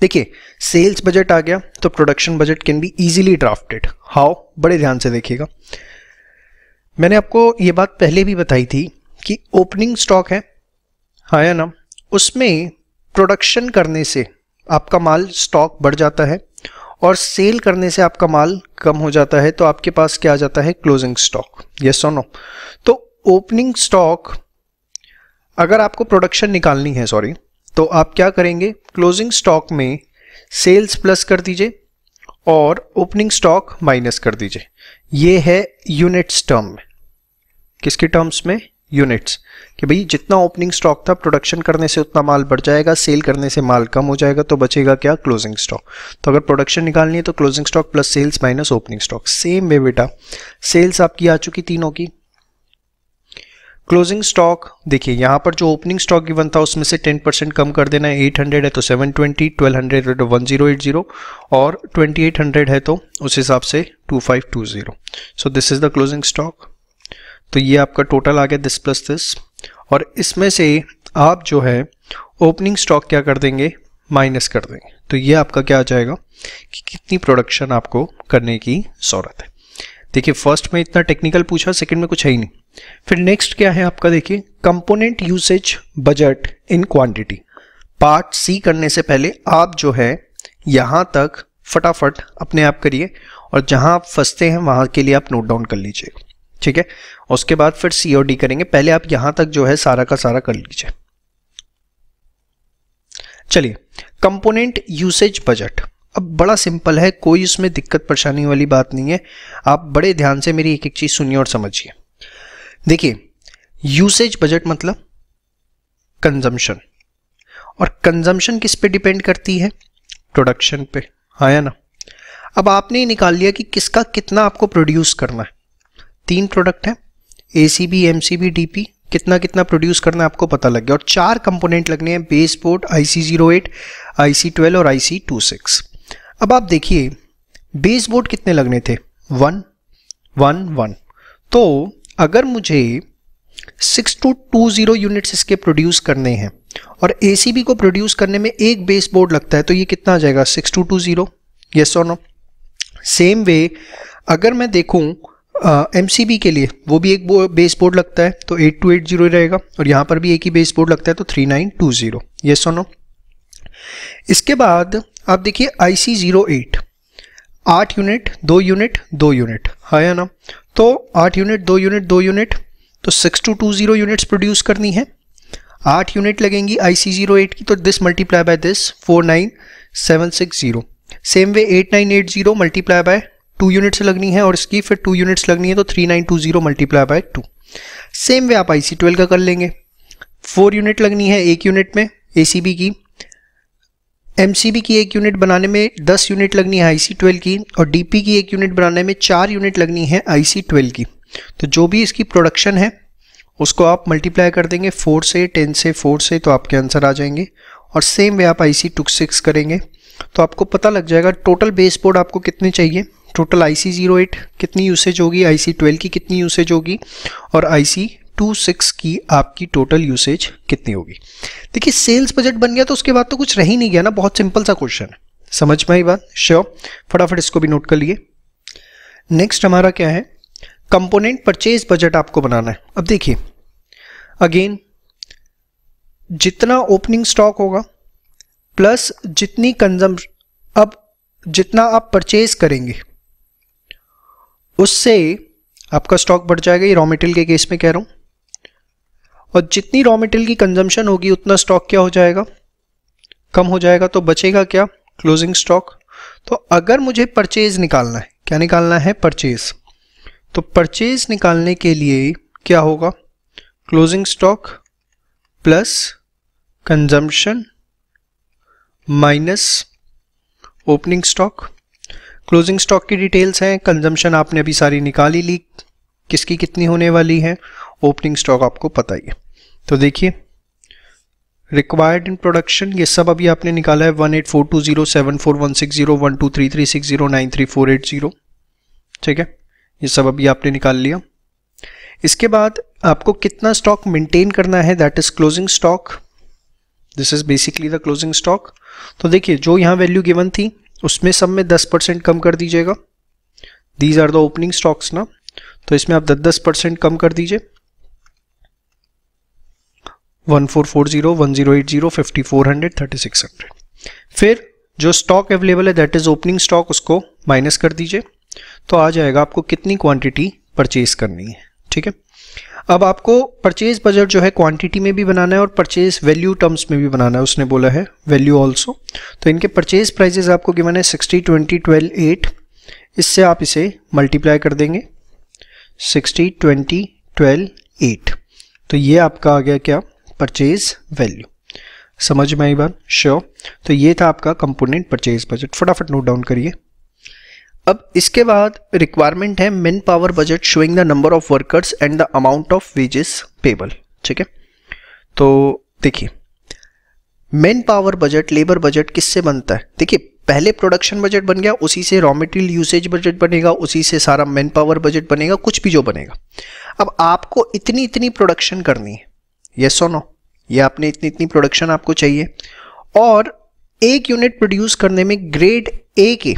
देखिए सेल्स बजट आ गया तो production budget can be easily drafted how बड़े ध्यान से देखिएगा मैंने आपको ये बात पहले भी बताई थी कि ओपनिंग स्टॉक है हाँ या ना उसमें प्रोडक्शन करने से आपका माल स्टॉक बढ़ जाता है और सेल करने से आपका माल कम हो जाता है तो आपके पास क्या आ जाता है क्लोजिंग स्टॉक ये सोनो तो ओपनिंग स्टॉक अगर आपको प्रोडक्शन निकालनी है सॉरी तो आप क्या करेंगे क्लोजिंग स्टॉक में सेल्स प्लस कर दीजिए और ओपनिंग स्टॉक माइनस कर दीजिए ये है यूनिट्स टर्म में किसके टर्म्स में यूनिट्स कि भाई जितना ओपनिंग स्टॉक था प्रोडक्शन करने से उतना माल बढ़ जाएगा सेल करने से माल कम हो जाएगा तो बचेगा क्या क्लोजिंग स्टॉक तो अगर प्रोडक्शन निकालनी है तो closing stock plus sales minus opening stock same way बेटा सेल्स आपकी आ चुकी तीनों की क्लोजिंग स्टॉक देखिए यहाँ पर जो ओपनिंग स्टॉक गिवन था उसमें से 10 परसेंट कम कर देना है 800 है तो 720, 1200 है तो 1080 और 2800 है तो उस हिसाब से 2520 so this is the closing stock तो ये आपका टोटल आ गया दिस प्लस दिस और इसमें से आप जो है ओपनिंग स्टॉक क्या कर देंगे माइनस कर देंगे तो ये आपका क्या आ जाएगा कि कितनी प्रोडक्शन आपको करने की ज़रूरत है देखिए फर्स्ट में इतना टेक्निकल पूछा सेकंड में कुछ है ही नहीं फिर नेक्स्ट क्या है आपका देखिए component usage budget in quantity part C करने से पहले आप जो है यहां तक फटाफट अपने आप करिए और जहां आप फंसते हैं वहां के लिए आप नोट डाउन कर लीजिए ठीक है उसके बाद फिर सी और डी करेंगे पहले आप यहां तक जो है सारा का सारा कर लीजिए चलिए कंपोनेंट यूसेज बजट अब बड़ा सिंपल है कोई उसमें दिक्कत परेशानी वाली बात नहीं है आप बड़े ध्यान से मेरी एक एक चीज़ सुनिए और समझिए देखिए यूसेज बजट मतलब कंजम्पशन और कंजम्पशन किस पे डिपेंड करती है प्रोडक्शन पे आया हाँ ना अब आपने ही निकाल लिया कि किसका कितना आपको प्रोड्यूस करना है तीन प्रोडक्ट है A C B M C B D P कितना कितना प्रोड्यूस करना है आपको पता लग गया और चार कंपोनेंट लगने हैं base board I C zero eight I C twelve और आई सी टू सिक्स अब आप देखिए बेस बोर्ड कितने लगने थे वन वन वन तो अगर मुझे six two two zero units इसके प्रोड्यूस करने हैं और ए को प्रोड्यूस करने में एक बेस बोर्ड लगता है तो ये कितना आ जाएगा six two two zero yes और नो सेम वे अगर मैं देखूँ एम uh, के लिए वो भी एक बेस बोर्ड लगता है तो एट टू एट ज़ीरो रहेगा और यहाँ पर भी एक ही बेस बोर्ड लगता है तो three nine two zero yes और नो इसके बाद आप देखिए आई सी ज़ीरो एट आठ यूनिट दो यूनिट दो यूनिट है या ना तो आठ यूनिट दो यूनिट दो यूनिट तो six two two zero units produce करनी है आठ यूनिट लगेंगी आई सी ज़ीरो एट की तो this multiply by this four nine seven six zero same way eight nine eight zero multiply by two units लगनी है और इसकी फिर टू यूनिट्स लगनी है तो three nine two zero multiply by two same way आप आई सी ट्वेल्व का कर लेंगे फोर यूनिट लगनी है एक यूनिट में ए सी बी की एम की एक यूनिट बनाने में 10 यूनिट लगनी है आई सी की और डी की एक यूनिट बनाने में चार यूनिट लगनी है आई सी की तो जो भी इसकी प्रोडक्शन है उसको आप मल्टीप्लाई कर देंगे फोर से टेन से फोर से तो आपके आंसर आ जाएंगे और सेम वे आप आई सी करेंगे तो आपको पता लग जाएगा टोटल बेस बोर्ड आपको कितने चाहिए total I C zero eight कितनी यूसेज होगी आई सी ट्वेल्व की कितनी यूसेज होगी और आई सी टू सिक्स की आपकी टोटल यूसेज कितनी होगी देखिए सेल्स बजट बन गया तो उसके बाद तो कुछ रह ही नहीं गया ना बहुत सिंपल सा क्वेश्चन है समझ में आई बात श्योर फटाफट इसको भी नोट कर लिए नेक्स्ट हमारा क्या है कंपोनेंट परचेज बजट आपको बनाना है अब देखिए अगेन जितना ओपनिंग स्टॉक होगा प्लस जितनी कंजम अब जितना आप परचेज करेंगे उससे आपका स्टॉक बढ़ जाएगा ये रॉ मेटेरियल के केस में कह रहा हूँ और जितनी रॉ मटेरियल की कंजम्पशन होगी उतना स्टॉक क्या हो जाएगा कम हो जाएगा तो बचेगा क्या क्लोजिंग स्टॉक तो अगर मुझे परचेज निकालना है क्या निकालना है परचेज तो परचेज निकालने के लिए क्या होगा closing stock plus consumption minus opening stock closing stock की डिटेल्स हैं कंजम्पशन आपने अभी सारी निकाली ली किसकी कितनी होने वाली है ओपनिंग स्टॉक आपको पता ही है तो देखिए रिक्वायर्ड इन प्रोडक्शन ये सब अभी आपने निकाला है one eight four two zero seven four one six zero one two three three six zero nine three four eight zero ठीक है ये सब अभी आपने निकाल लिया इसके बाद आपको कितना स्टॉक मेंटेन करना है that is closing stock this is basically the closing stock तो देखिए जो यहाँ वैल्यू गिवन थी उसमें सब में दस परसेंट कम कर दीजिएगा these are the opening stocks ना तो इसमें आप दस दस परसेंट कम कर दीजिए one four four zero one zero eight zero fifty four hundred thirty six hundred फिर जो स्टॉक अवेलेबल है दैट इज ओपनिंग स्टॉक उसको माइनस कर दीजिए तो आ जाएगा आपको कितनी क्वांटिटी परचेज करनी है ठीक है अब आपको परचेज बजट जो है क्वांटिटी में भी बनाना है और परचेज वैल्यू टर्म्स में भी बनाना है उसने बोला है वैल्यू ऑल्सो तो इनके परचेज प्राइजेज आपको गिवन है सिक्सटी ट्वेंटी ट्वेल्व एट इससे आप इसे मल्टीप्लाई कर देंगे सिक्सटी ट्वेंटी ट्वेल्व एट तो ये आपका आ गया क्या परचेज वैल्यू समझ में आई बात श्योर तो ये था आपका कंपोनेंट परचेज बजट फटाफट नोट डाउन करिए अब इसके बाद रिक्वायरमेंट है man power budget showing the number of workers and the amount of wages payable ठीक है तो देखिए man power budget labour budget किससे बनता है देखिए पहले प्रोडक्शन बजट बन गया उसी से रॉ मटेरियल यूसेज बजट बनेगा उसी से सारा मैन पावर बजट बनेगा कुछ भी जो बनेगा अब आपको इतनी इतनी प्रोडक्शन करनी है येस और नो ये आपने इतनी इतनी प्रोडक्शन आपको चाहिए और एक यूनिट प्रोड्यूस करने में ग्रेड ए के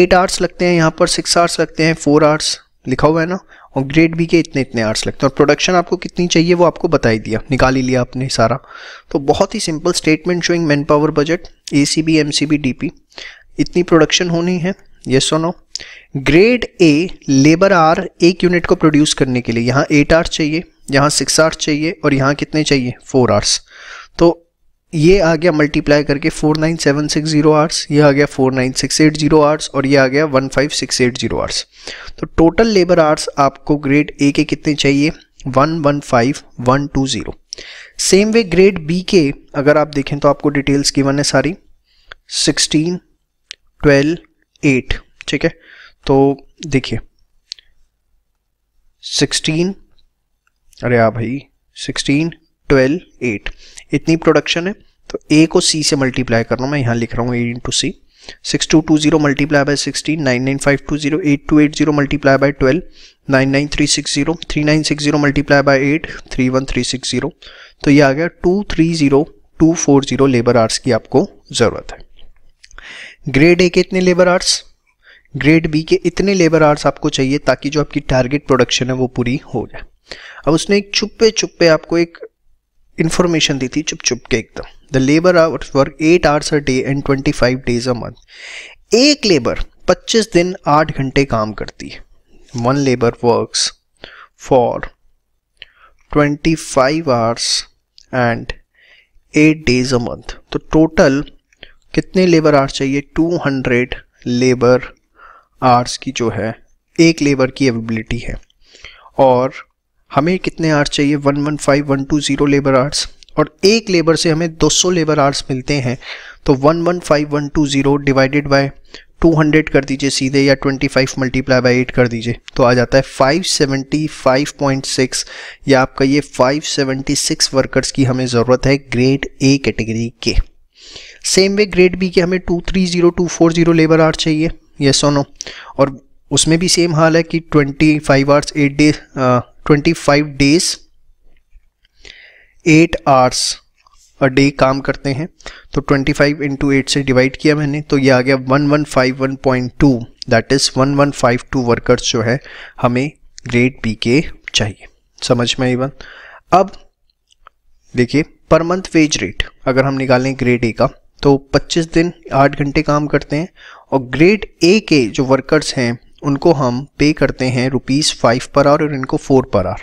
एट आर्स लगते हैं यहाँ पर सिक्स आर्स लगते हैं फोर आर्स लिखा हुआ है ना और ग्रेड बी के इतने इतने आर्स लगते हैं और प्रोडक्शन आपको कितनी चाहिए वो आपको बता ही दिया निकाल ही लिया आपने सारा तो बहुत ही simple statement showing man power budget A C B M C B D P इतनी प्रोडक्शन होनी है ये सुनो ग्रेड ए लेबर आर एक यूनिट को प्रोड्यूस करने के लिए यहाँ एट आर्स चाहिए यहाँ सिक्स आर्स चाहिए और यहाँ कितने चाहिए फोर आर्स तो ये आ गया मल्टीप्लाई करके four nine seven six zero hours ये आ गया four nine six eight zero hours और ये आ गया one five six eight zero hours तो टोटल लेबर आर्स आपको ग्रेड ए के कितने चाहिए one one five one two zero same way grade B के अगर आप देखें तो आपको डिटेल्स वन है सारी सिक्सटीन ट्वेल्व एट ठीक है तो देखिए सिक्सटीन अरे हाँ भाई सिक्सटीन ट्वेल्व एट इतनी प्रोडक्शन है तो ए को सी से मल्टीप्लाई कर रहा हूँ मैं यहाँ लिख रहा हूँ eight into see six two two zero multiply by sixteen nine nine five two zero eight two eight zero multiply by twelve nine nine three six zero three nine six zero multiply by eight three one three six zero तो ये आ गया two three zero two four zero labour hours की आपको ज़रूरत है grade A के इतने लेबर आर्ट्स ग्रेड बी के इतने लेबर आर्ट्स आपको चाहिए ताकि जो आपकी टारगेट प्रोडक्शन है वो पूरी हो जाए अब उसने एक छुपे छुपे आपको एक इन्फॉर्मेशन दी थी चुप चुप के एकदम the labour hours work eight hours a day and twenty five days a month एक लेबर पच्चीस दिन आठ घंटे काम करती है one labour work for twenty five hours and eight days a month तो टोटल कितने लेबर आवर्स चाहिए टू हंड्रेड लेबर आवर्स की जो है एक लेबर की एबिलिटी है और हमें कितने आर्ट्स चाहिए one one five one two zero labour hours और एक लेबर से हमें 200 लेबर आर्ट्स मिलते हैं तो one one five one two zero divided by 200 कर दीजिए सीधे या 25 मल्टीप्लाई बाई एट कर दीजिए तो आ जाता है 575.6 या आपका ये 576 वर्कर्स की हमें ज़रूरत है ग्रेड ए कैटेगरी के सेम वे ग्रेड बी के हमें 230240 लेबर आर्ट चाहिए ये सोनो नो और उसमें भी सेम हाल है कि 25 hours at day 25 days eight hours a day काम करते हैं तो 25 फाइव इंटू एट से डिवाइड किया मैंने तो ये आ गया 1151.2 दैट इज़ 1152 वर्कर्स जो है हमें ग्रेड बी के चाहिए समझ में इवन अब देखिए पर मंथ वेज रेट अगर हम निकालें ग्रेड ए का तो 25 दिन 8 घंटे काम करते हैं और ग्रेड ए के जो वर्कर्स हैं उनको हम पे करते हैं रुपीज़ फाइव पर आर और इनको फोर पर आर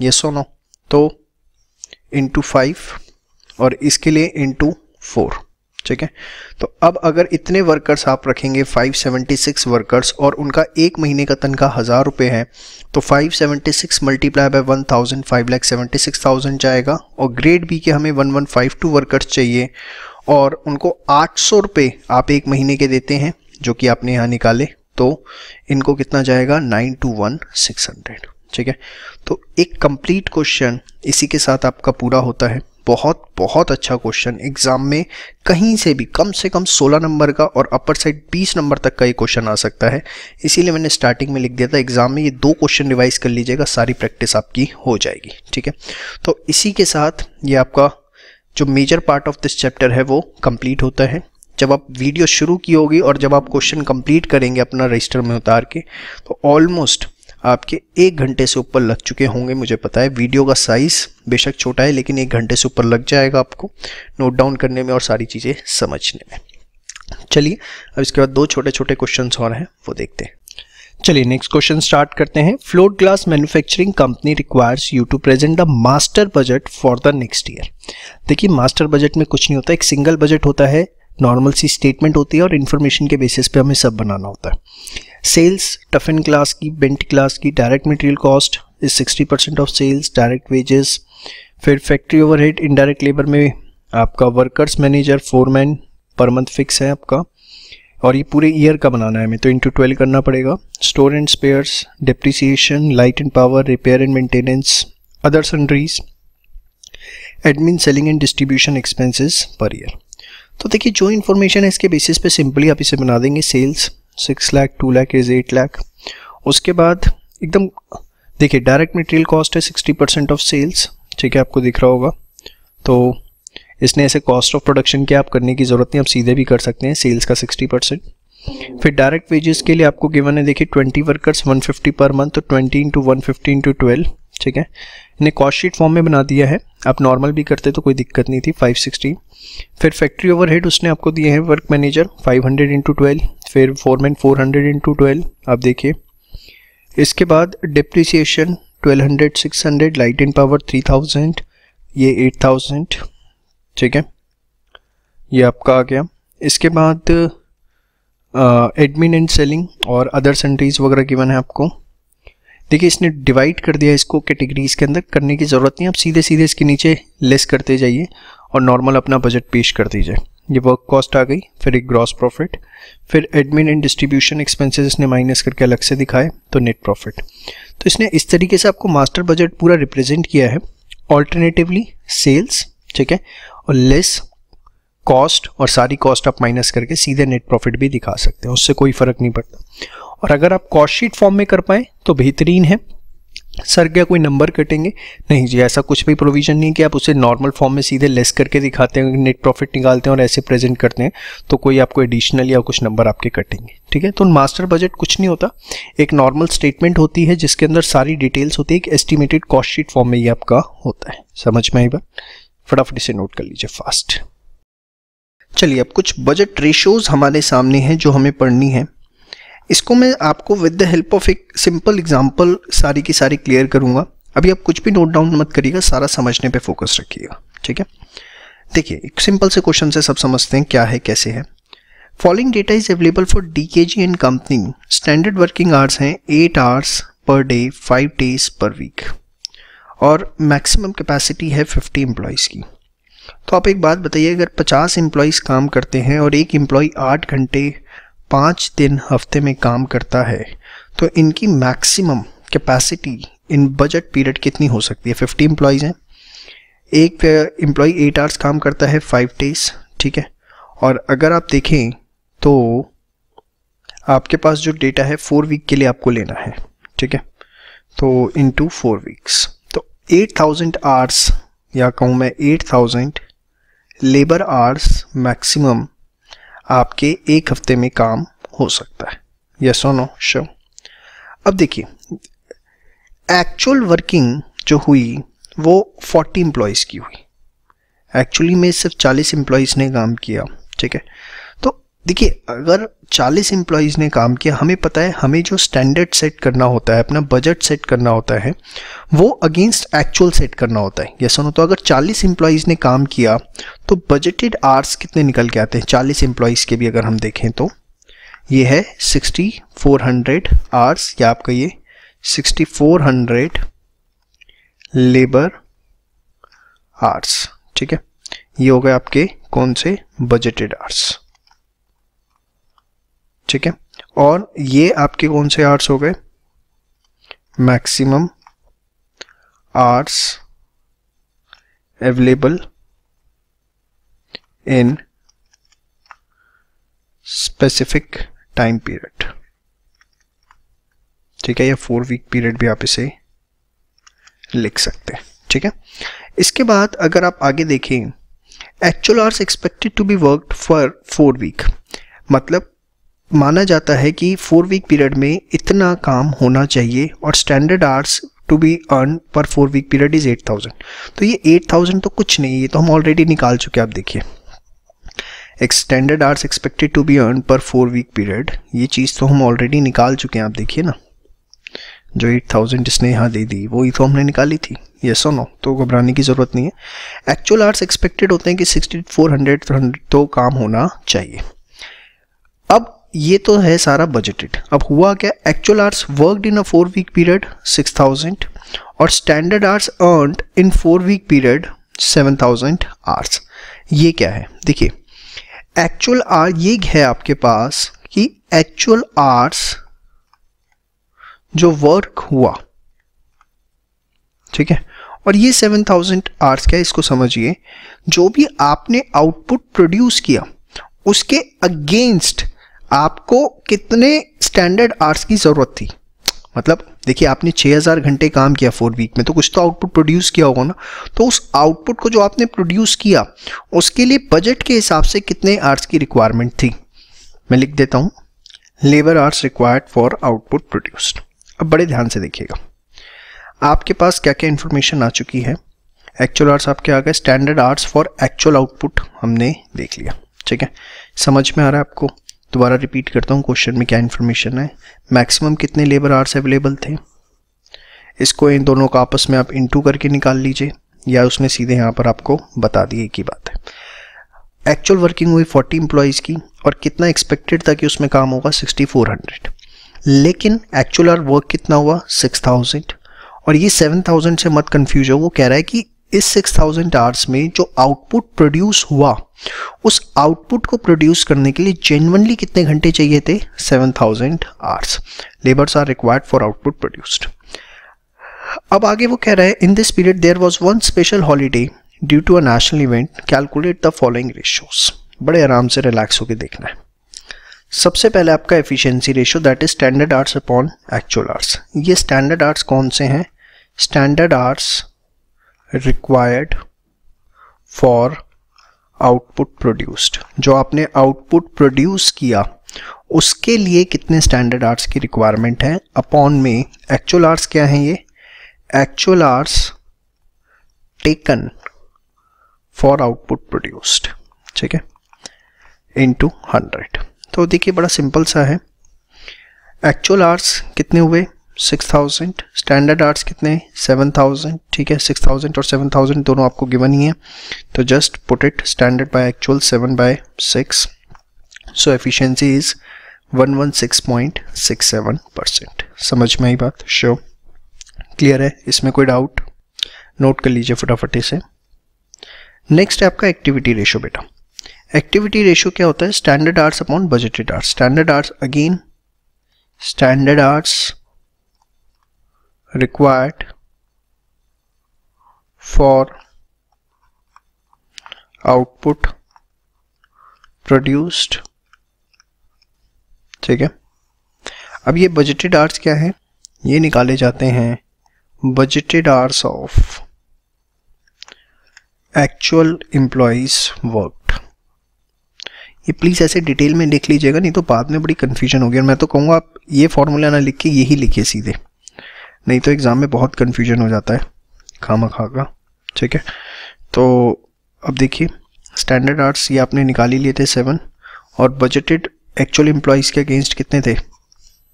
ये सो नो तो इंटू फाइव और इसके लिए इंटू फोर ठीक है तो अब अगर इतने वर्कर्स आप रखेंगे 576 वर्कर्स और उनका एक महीने का तनख्वाह हज़ार रुपये है तो 576 multiply by one thousand five lakh seventy six thousand जाएगा और ग्रेड बी के हमें 1152 वर्कर्स चाहिए और उनको आठ सौ रुपये आप एक महीने के देते हैं जो कि आपने यहाँ निकाले तो इनको कितना जाएगा nine two one six hundred ठीक है तो एक कंप्लीट क्वेश्चन इसी के साथ आपका पूरा होता है बहुत बहुत अच्छा क्वेश्चन एग्जाम में कहीं से भी कम से कम 16 नंबर का और अपर साइड 20 नंबर तक का ये क्वेश्चन आ सकता है इसीलिए मैंने स्टार्टिंग में लिख दिया था एग्जाम में ये दो क्वेश्चन रिवाइज कर लीजिएगा सारी प्रैक्टिस आपकी हो जाएगी ठीक है तो इसी के साथ ये आपका जो major part of this chapter है वो कंप्लीट होता है जब आप वीडियो शुरू की होगी और जब आप क्वेश्चन कंप्लीट करेंगे अपना रजिस्टर में उतार के तो ऑलमोस्ट आपके एक घंटे से ऊपर लग चुके होंगे मुझे पता है वीडियो का साइज़ बेशक छोटा है लेकिन एक घंटे से ऊपर लग जाएगा आपको नोट डाउन करने में और सारी चीज़ें समझने में चलिए अब इसके बाद दो छोटे छोटे क्वेश्चन और हैं वो देखते हैं चलिए नेक्स्ट क्वेश्चन स्टार्ट करते हैं float glass manufacturing company requires you to present the master budget for the next year देखिए मास्टर बजट में कुछ नहीं होता एक सिंगल बजट होता है नॉर्मल सी स्टेटमेंट होती है और इन्फॉर्मेशन के बेसिस पे हमें सब बनाना होता है सेल्स टफ इन क्लास की बेंट क्लास की direct material cost is sixty percent of sales direct wages फिर फैक्ट्री ओवरहेड इनडायरेक्ट लेबर में आपका workers manager foreman per month fix है आपका और ये पूरे ईयर का बनाना है हमें तो इंटू ट्वेल्व करना पड़ेगा store and spares depreciation light and power repair and maintenance other sundries admin selling and distribution expenses per year तो देखिए जो इन्फॉर्मेशन है इसके बेसिस पे सिंपली आप इसे बना देंगे sales six lakh two lakh is eight lakh उसके बाद एकदम देखिए डायरेक्ट मटेरियल कॉस्ट है सिक्सटी परसेंट ऑफ सेल्स ठीक है आपको दिख रहा होगा तो इसने ऐसे कॉस्ट ऑफ प्रोडक्शन के आप करने की ज़रूरत नहीं आप सीधे भी कर सकते हैं सेल्स का सिक्सटी परसेंट फिर डायरेक्ट वेजेस के लिए आपको गिवन है देखिए twenty workers one fifty per month तो twenty into one fifty into ठीक है इन्हें कॉस्ट शीट फॉर्म में बना दिया है आप नॉर्मल भी करते तो कोई दिक्कत नहीं थी 560 फिर फैक्ट्री ओवरहेड उसने आपको दिए हैं work manager 500 hundred into twelve फिर फोरमैन 400 हंड्रेड इंटू आप देखिए इसके बाद डिप्रिसिएशन 1200 600 लाइट एंड पावर 3000 ये 8000 ठीक है ये आपका आ गया इसके बाद एडमिन एंड सेलिंग और अदर सेंट्रीज वगैरह गिवन है आपको देखिए इसने डिवाइड कर दिया इसको कैटेगरीज के अंदर करने की ज़रूरत नहीं आप सीधे सीधे इसके नीचे लेस करते जाइए और नॉर्मल अपना बजट पेश कर दीजिए ये वर्क कॉस्ट आ गई फिर एक ग्रॉस प्रॉफिट फिर एडमिन एंड डिस्ट्रीब्यूशन एक्सपेंसेस इसने माइनस करके अलग से दिखाए तो नेट प्रॉफिट तो इसने इस तरीके से आपको मास्टर बजट पूरा रिप्रेजेंट किया है ऑल्टरनेटिवली सेल्स ठीक है और लेस कॉस्ट और सारी कॉस्ट आप माइनस करके सीधे नेट प्रॉफिट भी दिखा सकते हैं उससे कोई फर्क नहीं पड़ता और अगर आप कॉस्ट शीट फॉर्म में कर पाए तो बेहतरीन है सर क्या कोई नंबर कटेंगे नहीं जी ऐसा कुछ भी प्रोविजन नहीं कि आप उसे नॉर्मल फॉर्म में सीधे लेस करके दिखाते हैं नेट प्रॉफिट निकालते हैं और ऐसे प्रेजेंट करते हैं तो कोई आपको एडिशनल या कुछ नंबर आपके कटेंगे ठीक है तो मास्टर बजट कुछ नहीं होता एक नॉर्मल स्टेटमेंट होती है जिसके अंदर सारी डिटेल्स होती है एक एस्टिमेटेड कॉस्ट शीट फॉर्म में ही आपका होता है समझ में आई बार फटाफट इसे नोट कर लीजिए फास्ट चलिए अब कुछ बजट रेशोज़ हमारे सामने हैं जो हमें पढ़नी है इसको मैं आपको विद द हेल्प ऑफ एक सिंपल एग्जांपल सारी की सारी क्लियर करूंगा अभी आप कुछ भी नोट डाउन मत करिएगा सारा समझने पे फोकस रखिएगा ठीक है देखिए एक सिंपल से क्वेश्चन से सब समझते हैं क्या है कैसे है following data is available for D K G and company standard working hours हैं eight hours per day five days per week और मैक्सिमम कैपेसिटी है फिफ्टी एम्प्लॉयज़ की तो आप एक बात बताइए अगर पचास एम्प्लॉज़ काम करते हैं और एक एम्प्लॉय आठ घंटे पाँच दिन हफ्ते में काम करता है तो इनकी maximum capacity in budget period कितनी हो सकती है फिफ्टी एम्प्लॉयज़ हैं एक एम्प्लॉय एट आवर्स काम करता है फाइव डेज ठीक है और अगर आप देखें तो आपके पास जो डेटा है फोर वीक के लिए आपको लेना है ठीक है तो इन टू फोर वीक्स तो एट थाउजेंड आवर्स या कहूँ मैं eight thousand labour hours maximum आपके एक हफ्ते में काम हो सकता है यस और नो शो अब देखिए एक्चुअल वर्किंग जो हुई वो फोर्टी एम्प्लॉयज़ की हुई एक्चुअली में सिर्फ चालीस एम्प्लॉयज़ ने काम किया ठीक है देखिए अगर 40 एम्प्लॉयज़ ने काम किया हमें पता है हमें जो स्टैंडर्ड सेट करना होता है अपना बजट सेट करना होता है वो अगेंस्ट एक्चुअल सेट करना होता है ये सुनो तो अगर 40 एम्प्लॉयज़ ने काम किया तो बजटेड आर्स कितने निकल के आते हैं 40 एम्प्लॉयज़ के भी अगर हम देखें तो ये है 6400 आर्स या आप कहिए हंड्रेड लेबर आर्स ठीक है ये हो गए आपके कौन से बजटेड आर्स ठीक है और ये आपके कौन से आर्ट्स हो गए maximum hours available in specific time period ठीक है या फोर वीक पीरियड भी आप इसे लिख सकते हैं ठीक है इसके बाद अगर आप आगे देखें actual hours expected to be work for four week मतलब माना जाता है कि फोर वीक पीरियड में इतना काम होना चाहिए और standard hours to be earn per four week period is eight thousand तो ये एट थाउजेंड तो कुछ नहीं है तो हम ऑलरेडी निकाल चुके आप देखिए extended hours expected to be earn per four week period ये चीज़ तो हम ऑलरेडी निकाल चुके हैं आप देखिए ना जो एट थाउजेंड जिसने यहाँ दे दी वो ही तो हमने निकाली थी ये सो नो तो घबराने की ज़रूरत नहीं है एक्चुअल आर्ट्स एक्सपेक्टेड होते हैं कि सिक्सटी फोर हंड्रेड तो काम होना चाहिए अब ये तो है सारा बजटेड अब हुआ क्या actual hours worked in a four week period six thousand और standard hours earn in four week period seven thousand hours ये क्या है देखिए एक्चुअल आर ये है आपके पास कि एक्चुअल आर्स जो वर्क हुआ ठीक है और ये सेवन थाउजेंड आर्स क्या है इसको समझिए जो भी आपने आउटपुट प्रोड्यूस किया उसके अगेंस्ट आपको कितने स्टैंडर्ड आर्ट्स की ज़रूरत थी मतलब देखिए आपने 6000 घंटे काम किया फोर वीक में तो कुछ तो आउटपुट प्रोड्यूस किया होगा ना तो उस आउटपुट को जो आपने प्रोड्यूस किया उसके लिए बजट के हिसाब से कितने आर्ट्स की रिक्वायरमेंट थी मैं लिख देता हूँ labour hours required for output produced अब बड़े ध्यान से देखिएगा आपके पास क्या क्या इन्फॉर्मेशन आ चुकी है एक्चुअल आर्ट्स आपके आ गए standard hours for actual output हमने देख लिया ठीक है समझ में आ रहा है आपको दोबारा रिपीट करता हूँ क्वेश्चन में क्या इन्फॉर्मेशन है मैक्सिमम कितने लेबर आर्स अवेलेबल थे इसको इन दोनों का आपस में आप इंटू करके निकाल लीजिए या उसने सीधे यहाँ पर आपको बता दिए की बात है एक्चुअल वर्किंग हुई 40 एम्प्लॉयज़ की और कितना एक्सपेक्टेड था कि उसमें काम होगा 6400 लेकिन एक्चुअल आर वर्क कितना हुआ 6000 और ये 7000 से मत कंफ्यूज हो वो कह रहा है कि इस 6000 थाउजेंड आवर्स में जो आउटपुट प्रोड्यूस हुआ उस आउटपुट को प्रोड्यूस करने के लिए जेनवनली कितने घंटे चाहिए थे 7000 thousand hours labours are required for output produced अब आगे वो कह रहा है in this period there was one special holiday due to a national event calculate the following ratios बड़े आराम से रिलैक्स होकर देखना है सबसे पहले आपका efficiency ratio that is standard hours upon actual hours ये स्टैंडर्ड आर्ट्स कौन से हैं standard hours required for output produced जो आपने आउटपुट प्रोड्यूस किया उसके लिए कितने स्टैंडर्ड आर्ट्स की रिक्वायरमेंट है अपॉन में एक्चुअल आर्ट्स क्या हैं ये actual hours taken for output produced ठीक है इन टू हंड्रेड तो देखिए बड़ा सिंपल सा है एक्चुअल आर्ट्स कितने हुए सिक्स थाउजेंड स्टैंडर्ड आर्ट्स कितने सेवन थाउजेंड ठीक है सिक्स थाउजेंड और सेवन थाउजेंड दोनों आपको गिवन ही है तो just put it standard by actual seven by six so efficiency is one one six point six seven percent समझ में आई बात शो क्लियर है इसमें कोई डाउट नोट कर लीजिए फटाफट से नेक्स्ट है आपका एक्टिविटी रेशो बेटा एक्टिविटी रेशो क्या होता है standard hours upon budgeted hours standard hours again standard hours required for output produced ठीक है अब ये बजटेड आर्ट्स क्या है ये निकाले जाते हैं budgeted hours of actual employees work ये प्लीज़ ऐसे डिटेल में लिख लीजिएगा नहीं तो बाद में बड़ी कंफ्यूजन होगी और मैं तो कहूंगा आप ये फॉर्मूला ना लिख के यही लिखिए सीधे नहीं तो एग्ज़ाम में बहुत कन्फ्यूजन हो जाता है खामा खा का ठीक है तो अब देखिए स्टैंडर्ड आर्ट्स ये आपने निकाल ही लिए थे सेवन और बजटेड एक्चुअल एम्प्लॉयज़ के अगेंस्ट कितने थे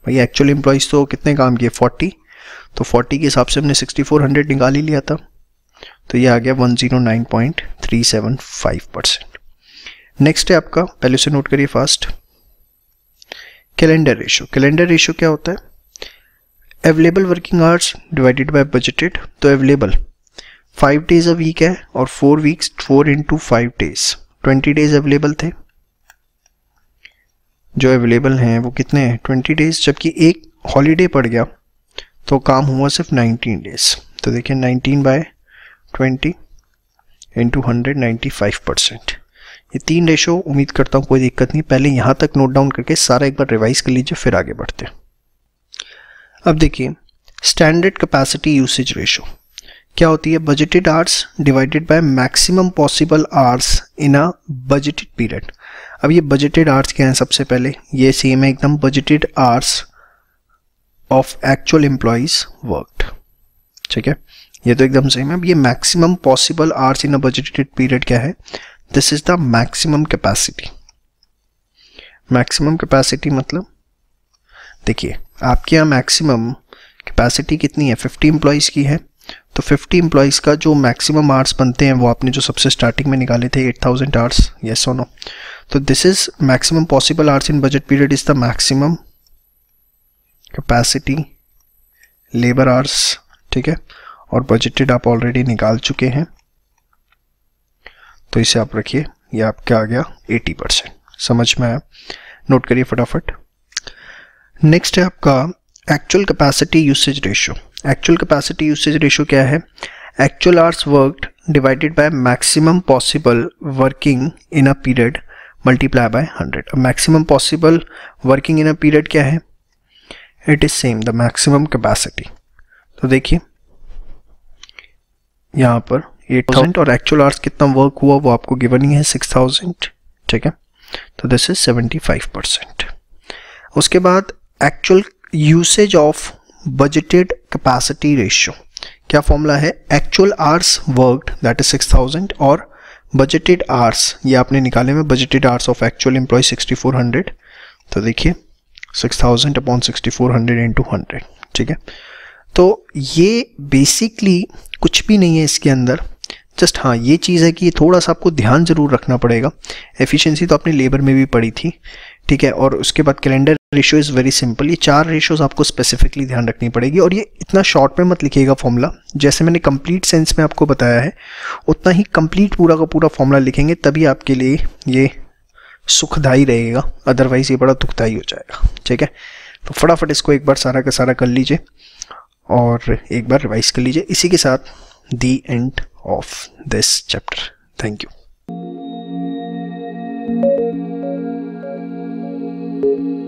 भाई एक्चुअल एम्प्लॉयज़ तो कितने काम किए फोर्टी तो फोर्टी के हिसाब से हमने सिक्सटी फोर हंड्रेड निकाल ही लिया था तो ये आ गया one zero nine point three seven five percent next है आपका पहले से नोट करिए fast calendar ratio calendar ratio क्या होता है available working hours divided by budgeted तो available five days a week है और four weeks four into five days twenty days available थे जो अवेलेबल हैं वो कितने हैं ट्वेंटी डेज जबकि एक हॉलीडे पड़ गया तो काम हुआ सिर्फ नाइनटीन डेज तो देखिए nineteen by twenty into hundred ninety five percent ये तीन रेशो उम्मीद करता हूँ कोई दिक्कत नहीं पहले यहाँ तक नोट डाउन करके सारा एक बार रिवाइज कर लीजिए फिर आगे बढ़ते हैं अब देखिए स्टैंडर्ड कैपेसिटी यूसेज रेशो क्या होती है budgeted hours divided by maximum possible hours in a budgeted period अब ये बजटेड आर्स क्या हैं सबसे पहले ये सेम है एकदम budgeted hours of actual employees worked ठीक है ये तो एकदम सेम है अब ये maximum possible hours in a budgeted period क्या है this is the maximum capacity maximum capacity मतलब देखिए आपके यहाँ मैक्सिमम कैपेसिटी कितनी है 50 एम्प्लॉयज़ की है तो 50 एम्प्लॉयज़ का जो मैक्सिमम आर्स बनते हैं वो आपने जो सबसे स्टार्टिंग में निकाले थे 8000 थाउजेंड आर्स ये नो तो this is maximum possible hours in budget period is the maximum capacity labour hours ठीक है और बजटेड आप ऑलरेडी निकाल चुके हैं तो इसे आप रखिए ये आपका आ गया 80 परसेंट समझ में आया नोट करिए फटाफट नेक्स्ट है आपका actual capacity usage ratio actual capacity usage ratio क्या है actual hours worked divided by maximum possible working in a period multiply by 100 अब maximum possible working in a period क्या है it is same the maximum capacity तो देखिए यहाँ पर 8000 और एक्चुअल आर्स कितना वर्क हुआ वो आपको गिवन ही है 6000 ठीक है तो दिस इज 75 उसके बाद actual usage of budgeted capacity ratio क्या फॉर्मूला है actual hours worked that is six thousand और बजटेड आर्स ये आपने निकाले में budgeted hours of actual employ sixty four hundred तो देखिए six thousand upon sixty four hundred into hundred ठीक है तो ये बेसिकली कुछ भी नहीं है इसके अंदर जस्ट हाँ ये चीज़ है कि थोड़ा सा आपको ध्यान जरूर रखना पड़ेगा एफिशिएंसी तो आपने लेबर में भी पड़ी थी ठीक है और उसके बाद calendar ratio is very simple ये चार रेशोज़ आपको स्पेसिफिकली ध्यान रखनी पड़ेगी और ये इतना शॉर्ट में मत लिखिएगा फॉर्मूला जैसे मैंने कंप्लीट सेंस में आपको बताया है उतना ही कंप्लीट पूरा का पूरा फॉर्मूला लिखेंगे तभी आपके लिए ये सुखदाई रहेगा अदरवाइज़ ये बड़ा दुखदाई हो जाएगा ठीक है तो फटाफट इसको एक बार सारा का सारा कर लीजिए और एक बार रिवाइज कर लीजिए इसी के साथ the end of this chapter thank you